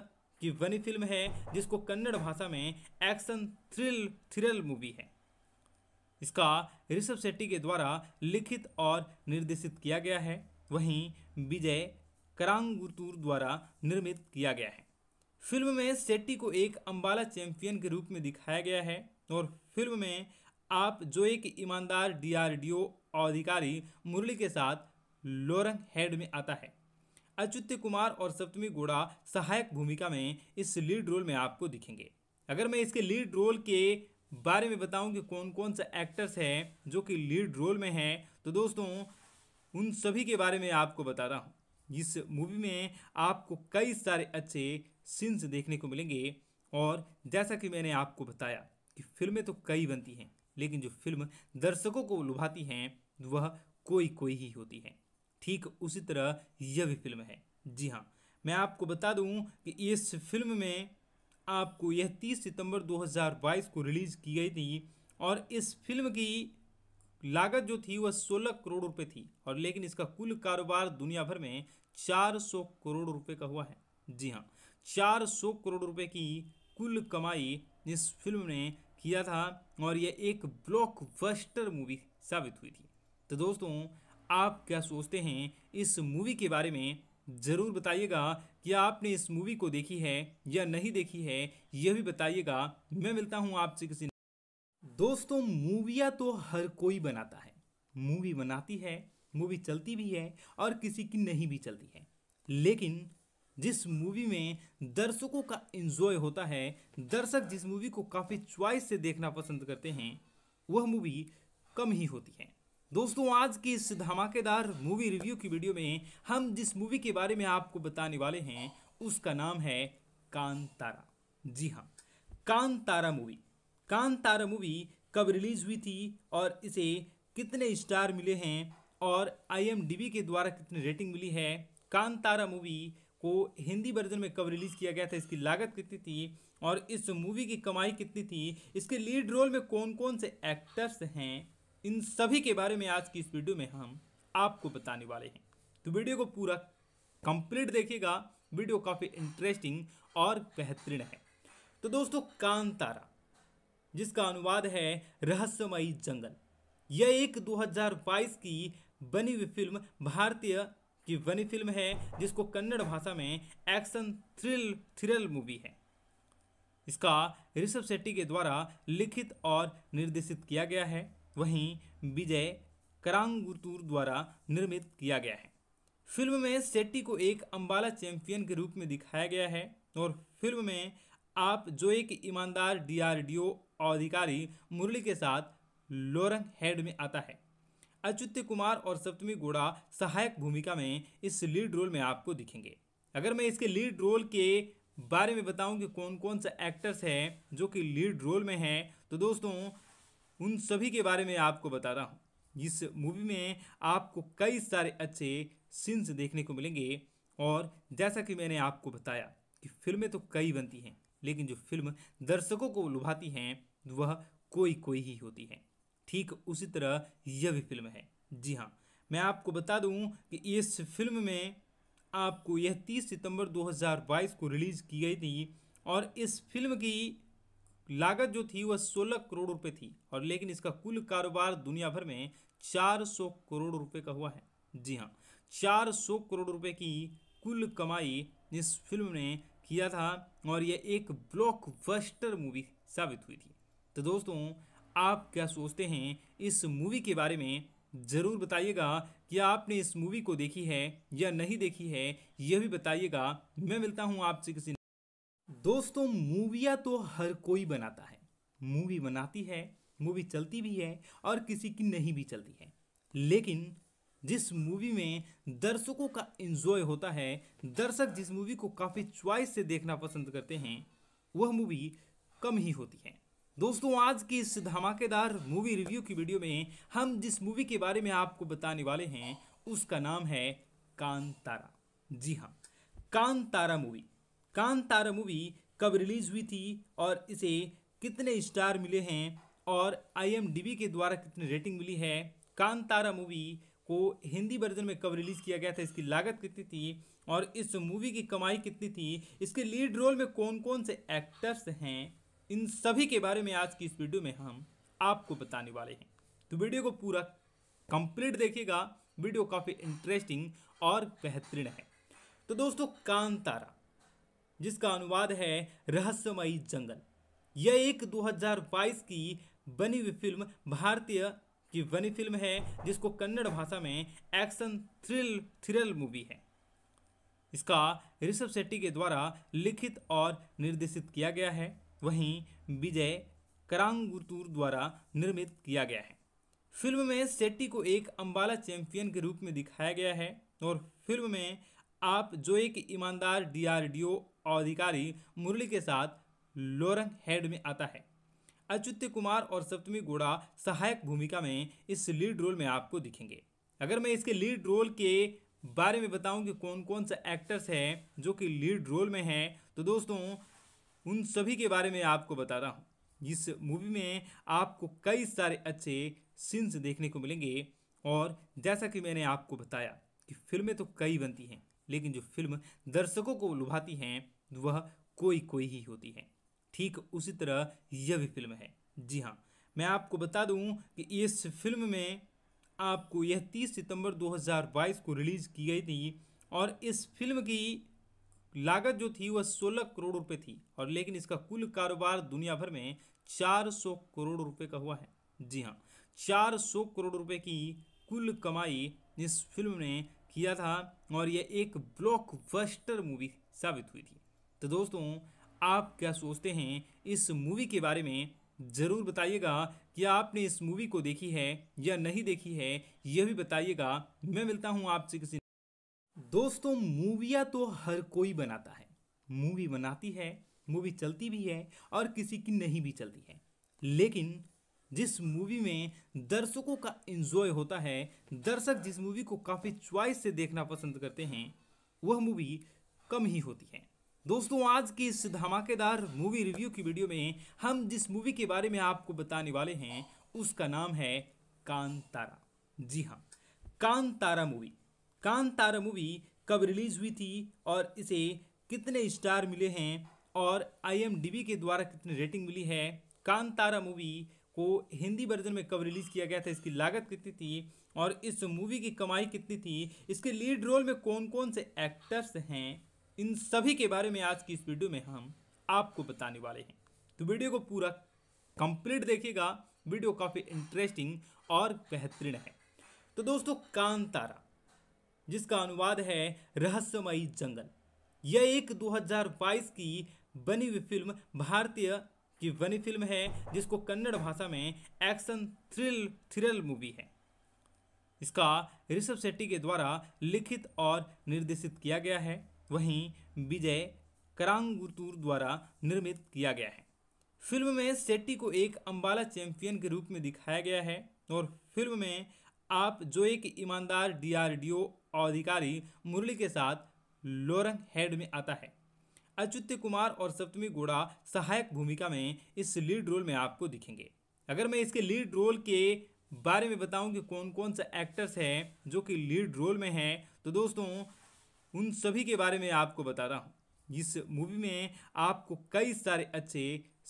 की बनी फिल्म है जिसको कन्नड़ भाषा में एक्शन थ्रिल थ्रिल मूवी है इसका ऋषभ शेट्टी के द्वारा लिखित और निर्देशित किया गया है वहीं विजय करांगुतुर द्वारा निर्मित किया गया है फिल्म में शेट्टी को एक अम्बाला चैंपियन के रूप में दिखाया गया है और फिल्म में आप जो एक ईमानदार डीआरडीओ अधिकारी मुरली के साथ लोरंग हेड में आता है अचुत्य कुमार और सप्तमी गोड़ा सहायक भूमिका में इस लीड रोल में आपको दिखेंगे अगर मैं इसके लीड रोल के बारे में बताऊं कि कौन कौन सा एक्टर्स हैं जो कि लीड रोल में हैं तो दोस्तों उन सभी के बारे में आपको बता रहा हूँ इस मूवी में आपको कई सारे अच्छे सीन्स देखने को मिलेंगे और जैसा कि मैंने आपको बताया कि फिल्में तो कई बनती हैं लेकिन जो फिल्म दर्शकों को लुभाती हैं वह कोई कोई ही होती है ठीक उसी तरह यह भी फिल्म है जी हाँ मैं आपको बता दूं कि इस फिल्म में आपको यह 30 सितंबर 2022 को रिलीज़ की गई थी और इस फिल्म की लागत जो थी वह 16 करोड़ रुपए थी और लेकिन इसका कुल कारोबार दुनिया भर में 400 करोड़ रुपए का हुआ है जी हाँ 400 करोड़ रुपए की कुल कमाई इस फिल्म ने किया था और यह एक ब्लॉकबस्टर मूवी साबित हुई थी तो दोस्तों आप क्या सोचते हैं इस मूवी के बारे में ज़रूर बताइएगा कि आपने इस मूवी को देखी है या नहीं देखी है यह भी बताइएगा मैं मिलता हूँ आपसे किसी दोस्तों मूविया तो हर कोई बनाता है मूवी बनाती है मूवी चलती भी है और किसी की नहीं भी चलती है लेकिन जिस मूवी में दर्शकों का इन्जॉय होता है दर्शक जिस मूवी को काफ़ी च्वाइस से देखना पसंद करते हैं वह मूवी कम ही होती है दोस्तों आज की इस धमाकेदार मूवी रिव्यू की वीडियो में हम जिस मूवी के बारे में आपको बताने वाले हैं उसका नाम है कांतारा जी हाँ कांतारा मूवी कांतारा मूवी कब रिलीज हुई थी और इसे कितने स्टार मिले हैं और आईएमडीबी के द्वारा कितनी रेटिंग मिली है कांतारा मूवी को हिंदी वर्जन में कब रिलीज़ किया गया था इसकी लागत कितनी थी और इस मूवी की कमाई कितनी थी इसके लीड रोल में कौन कौन से एक्टर्स हैं इन सभी के बारे में आज की इस वीडियो में हम आपको बताने वाले हैं तो वीडियो को पूरा कंप्लीट देखिएगा वीडियो काफ़ी इंटरेस्टिंग और बेहतरीन है तो दोस्तों कांतारा जिसका अनुवाद है रहस्यमयी जंगल यह एक 2022 की बनी हुई फिल्म भारतीय की बनी फिल्म है जिसको कन्नड़ भाषा में एक्शन थ्रिल थ्रिल मूवी है इसका ऋषभ शेट्टी के द्वारा लिखित और निर्देशित किया गया है वहीं विजय करांगुतूर द्वारा निर्मित किया गया है फिल्म में सेट्टी को एक अम्बाला चैंपियन के रूप में दिखाया गया है और फिल्म में आप जो एक ईमानदार डीआरडीओ अधिकारी मुरली के साथ लोरंग हेड में आता है अच्युत कुमार और सप्तमी गोड़ा सहायक भूमिका में इस लीड रोल में आपको दिखेंगे अगर मैं इसके लीड रोल के बारे में बताऊं कि कौन कौन सा एक्टर्स हैं जो कि लीड रोल में हैं तो दोस्तों उन सभी के बारे में आपको बता रहा हूँ इस मूवी में आपको कई सारे अच्छे सीन्स देखने को मिलेंगे और जैसा कि मैंने आपको बताया कि फिल्में तो कई बनती हैं लेकिन जो फिल्म दर्शकों को लुभाती हैं वह कोई कोई ही होती है ठीक उसी तरह यह भी फिल्म है जी हाँ मैं आपको बता दूं कि इस फिल्म में आपको यह 30 सितंबर 2022 को रिलीज़ की गई थी और इस फिल्म की लागत जो थी वह 16 करोड़ रुपए थी और लेकिन इसका कुल कारोबार दुनिया भर में 400 करोड़ रुपए का हुआ है जी हाँ 400 करोड़ रुपए की कुल कमाई इस फिल्म ने किया था और यह एक ब्लॉकबस्टर मूवी साबित हुई थी तो दोस्तों आप क्या सोचते हैं इस मूवी के बारे में ज़रूर बताइएगा कि आपने इस मूवी को देखी है या नहीं देखी है यह भी बताइएगा मैं मिलता हूँ आपसे किसी दोस्तों मूविया तो हर कोई बनाता है मूवी बनाती है मूवी चलती भी है और किसी की नहीं भी चलती है लेकिन जिस मूवी में दर्शकों का इंजॉय होता है दर्शक जिस मूवी को काफ़ी च्वाइस से देखना पसंद करते हैं वह मूवी कम ही होती है दोस्तों आज की इस धमाकेदार मूवी रिव्यू की वीडियो में हम जिस मूवी के बारे में आपको बताने वाले हैं उसका नाम है कांतारा जी हाँ कांतारा मूवी कांतारा मूवी कब रिलीज़ हुई थी और इसे कितने स्टार मिले हैं और आईएमडीबी के द्वारा कितनी रेटिंग मिली है कांतारा मूवी को हिंदी वर्जन में कब रिलीज़ किया गया था इसकी लागत कितनी थी और इस मूवी की कमाई कितनी थी इसके लीड रोल में कौन कौन से एक्टर्स हैं इन सभी के बारे में आज की इस वीडियो में हम आपको बताने वाले हैं तो वीडियो को पूरा कंप्लीट देखिएगा वीडियो काफ़ी इंटरेस्टिंग और बेहतरीन है तो दोस्तों कांतारा जिसका अनुवाद है रहस्यमयी जंगल यह एक 2022 की बनी हुई फिल्म भारतीय की बनी फिल्म है जिसको कन्नड़ भाषा में एक्शन थ्रिल थ्रिल मूवी है इसका ऋषभ शेट्टी के द्वारा लिखित और निर्देशित किया गया है वहीं विजय करांगुतूर द्वारा निर्मित किया गया है फिल्म में सेट्टी को एक अम्बाला चैंपियन के रूप में दिखाया गया है और फिल्म में आप जो एक ईमानदार डीआरडीओ अधिकारी मुरली के साथ लोरंग हेड में आता है अच्युत्य कुमार और सप्तमी गोड़ा सहायक भूमिका में इस लीड रोल में आपको दिखेंगे अगर मैं इसके लीड रोल के बारे में बताऊं कि कौन कौन सा एक्टर्स हैं जो कि लीड रोल में हैं तो दोस्तों उन सभी के बारे में आपको बताता हूँ इस मूवी में आपको कई सारे अच्छे सीन्स देखने को मिलेंगे और जैसा कि मैंने आपको बताया कि फिल्में तो कई बनती हैं लेकिन जो फिल्म दर्शकों को लुभाती हैं वह कोई कोई ही होती है ठीक उसी तरह यह भी फिल्म है जी हाँ मैं आपको बता दूं कि इस फिल्म में आपको यह 30 सितंबर 2022 को रिलीज़ की गई थी और इस फिल्म की लागत जो थी वह 16 करोड़ रुपए थी और लेकिन इसका कुल कारोबार दुनिया भर में 400 करोड़ रुपए का हुआ है जी हाँ 400 करोड़ रुपए की कुल कमाई इस फिल्म ने किया था और यह एक ब्लॉकबस्टर मूवी साबित हुई थी तो दोस्तों आप क्या सोचते हैं इस मूवी के बारे में ज़रूर बताइएगा कि आपने इस मूवी को देखी है या नहीं देखी है यह भी बताइएगा मैं मिलता हूँ आपसे किसी दोस्तों मूविया तो हर कोई बनाता है मूवी बनाती है मूवी चलती भी है और किसी की नहीं भी चलती है लेकिन जिस मूवी में दर्शकों का इन्जॉय होता है दर्शक जिस मूवी को काफ़ी च्वाइस से देखना पसंद करते हैं वह मूवी कम ही होती है दोस्तों आज की इस धमाकेदार मूवी रिव्यू की वीडियो में हम जिस मूवी के बारे में आपको बताने वाले हैं उसका नाम है कांतारा जी हाँ कांतारा मूवी कांतारा मूवी कब रिलीज हुई थी और इसे कितने स्टार मिले हैं और आईएमडीबी के द्वारा कितनी रेटिंग मिली है कांतारा मूवी को हिंदी वर्जन में कब रिलीज़ किया गया था इसकी लागत कितनी थी और इस मूवी की कमाई कितनी थी इसके लीड रोल में कौन कौन से एक्टर्स हैं इन सभी के बारे में आज की इस वीडियो में हम आपको बताने वाले हैं तो वीडियो को पूरा कंप्लीट देखिएगा वीडियो काफ़ी इंटरेस्टिंग और बेहतरीन है तो दोस्तों कांतारा जिसका अनुवाद है रहस्यमयी जंगल यह एक 2022 की बनी हुई फिल्म भारतीय की बनी फिल्म है जिसको कन्नड़ भाषा में एक्शन थ्रिल थ्रिल मूवी है इसका ऋषभ शेट्टी के द्वारा लिखित और निर्देशित किया गया है वहीं विजय करांगुतूर द्वारा निर्मित किया गया है फिल्म में सेट्टी को एक अम्बाला चैंपियन के रूप में दिखाया गया है और फिल्म में आप जो एक ईमानदार डीआरडीओ अधिकारी मुरली के साथ लोरंग हेड में आता है अच्युत्य कुमार और सप्तमी गोड़ा सहायक भूमिका में इस लीड रोल में आपको दिखेंगे अगर मैं इसके लीड रोल के बारे में बताऊं कि कौन कौन सा एक्टर्स हैं जो कि लीड रोल में हैं तो दोस्तों उन सभी के बारे में आपको बता रहा हूँ इस मूवी में आपको कई सारे अच्छे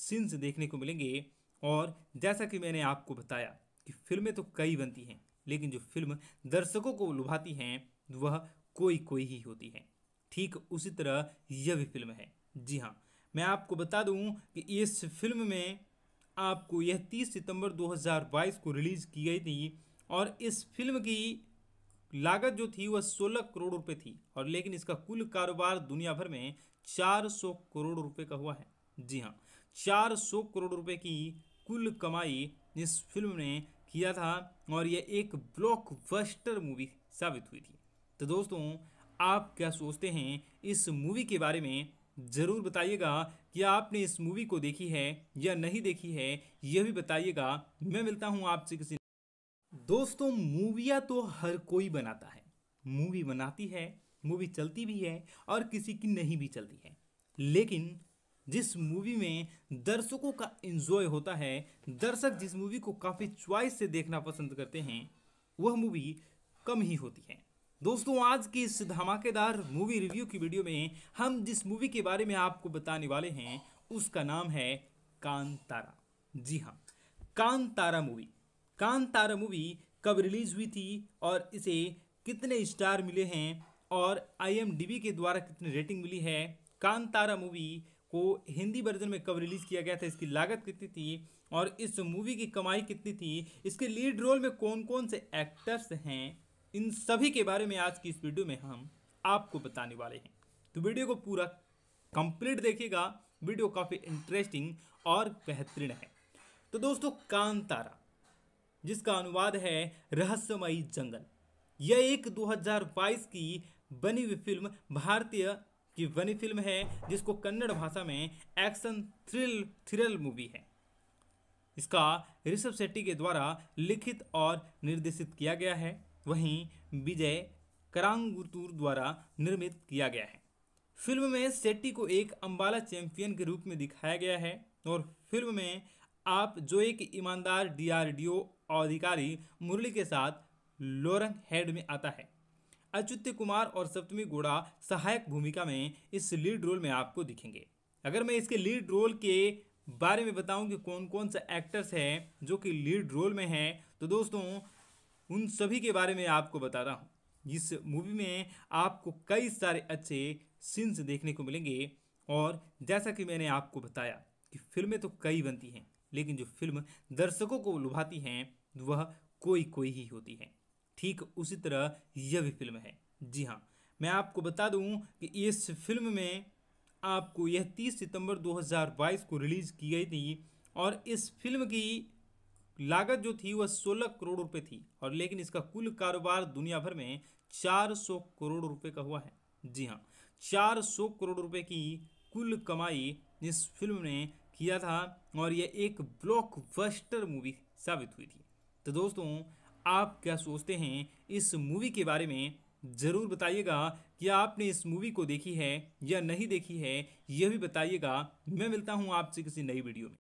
सीन्स देखने को मिलेंगे और जैसा कि मैंने आपको बताया कि फिल्में तो कई बनती हैं लेकिन जो फिल्म दर्शकों को लुभाती हैं वह कोई कोई ही होती है ठीक उसी तरह यह भी फिल्म है जी हाँ मैं आपको बता दूं कि इस फिल्म में आपको यह 30 सितंबर 2022 को रिलीज़ की गई थी और इस फिल्म की लागत जो थी वह 16 करोड़ रुपए थी और लेकिन इसका कुल कारोबार दुनिया भर में 400 करोड़ रुपए का हुआ है जी हाँ 400 करोड़ रुपए की कुल कमाई इस फिल्म ने किया था और यह एक ब्लॉकबस्टर मूवी साबित हुई थी तो दोस्तों आप क्या सोचते हैं इस मूवी के बारे में ज़रूर बताइएगा कि आपने इस मूवी को देखी है या नहीं देखी है यह भी बताइएगा मैं मिलता हूँ आपसे किसी दोस्तों मूवियाँ तो हर कोई बनाता है मूवी बनाती है मूवी चलती भी है और किसी की नहीं भी चलती है लेकिन जिस मूवी में दर्शकों का इन्जॉय होता है दर्शक जिस मूवी को काफ़ी च्वाइस से देखना पसंद करते हैं वह मूवी कम ही होती है दोस्तों आज की इस धमाकेदार मूवी रिव्यू की वीडियो में हम जिस मूवी के बारे में आपको बताने वाले हैं उसका नाम है कांतारा जी हाँ कांतारा मूवी कांतारा मूवी कब रिलीज़ हुई थी और इसे कितने स्टार मिले हैं और आईएमडीबी के द्वारा कितनी रेटिंग मिली है कांतारा मूवी को हिंदी वर्जन में कब रिलीज़ किया गया था इसकी लागत कितनी थी और इस मूवी की कमाई कितनी थी इसके लीड रोल में कौन कौन से एक्टर्स हैं इन सभी के बारे में आज की इस वीडियो में हम आपको बताने वाले हैं तो वीडियो को पूरा कंप्लीट देखिएगा वीडियो काफ़ी इंटरेस्टिंग और बेहतरीन है तो दोस्तों कांतारा जिसका अनुवाद है रहस्यमयी जंगल यह एक 2022 की बनी हुई फिल्म भारतीय की बनी फिल्म है जिसको कन्नड़ भाषा में एक्शन थ्रिल थ्रिल मूवी है इसका ऋषभ शेट्टी के द्वारा लिखित और निर्देशित किया गया है वहीं विजय करांगुतूर द्वारा निर्मित किया गया है फिल्म में शेट्टी को एक अम्बाला चैंपियन के रूप में दिखाया गया है और फिल्म में आप जो एक ईमानदार डीआरडीओ अधिकारी मुरली के साथ लोरंग हेड में आता है अच्युत्य कुमार और सप्तमी गोड़ा सहायक भूमिका में इस लीड रोल में आपको दिखेंगे अगर मैं इसके लीड रोल के बारे में बताऊं कि कौन कौन सा एक्टर्स हैं जो कि लीड रोल में हैं तो दोस्तों उन सभी के बारे में आपको बता रहा हूँ इस मूवी में आपको कई सारे अच्छे सीन्स देखने को मिलेंगे और जैसा कि मैंने आपको बताया कि फिल्में तो कई बनती हैं लेकिन जो फिल्म दर्शकों को लुभाती हैं वह कोई कोई ही होती है ठीक उसी तरह यह भी फिल्म है जी हाँ मैं आपको बता दूं कि इस फिल्म में आपको यह 30 सितंबर 2022 को रिलीज़ की गई थी और इस फिल्म की लागत जो थी वह 16 करोड़ रुपए थी और लेकिन इसका कुल कारोबार दुनिया भर में 400 करोड़ रुपए का हुआ है जी हाँ 400 करोड़ रुपए की कुल कमाई इस फिल्म ने किया था और यह एक ब्लॉकबस्टर मूवी साबित हुई थी तो दोस्तों आप क्या सोचते हैं इस मूवी के बारे में ज़रूर बताइएगा कि आपने इस मूवी को देखी है या नहीं देखी है यह भी बताइएगा मैं मिलता हूँ आपसे किसी नई वीडियो में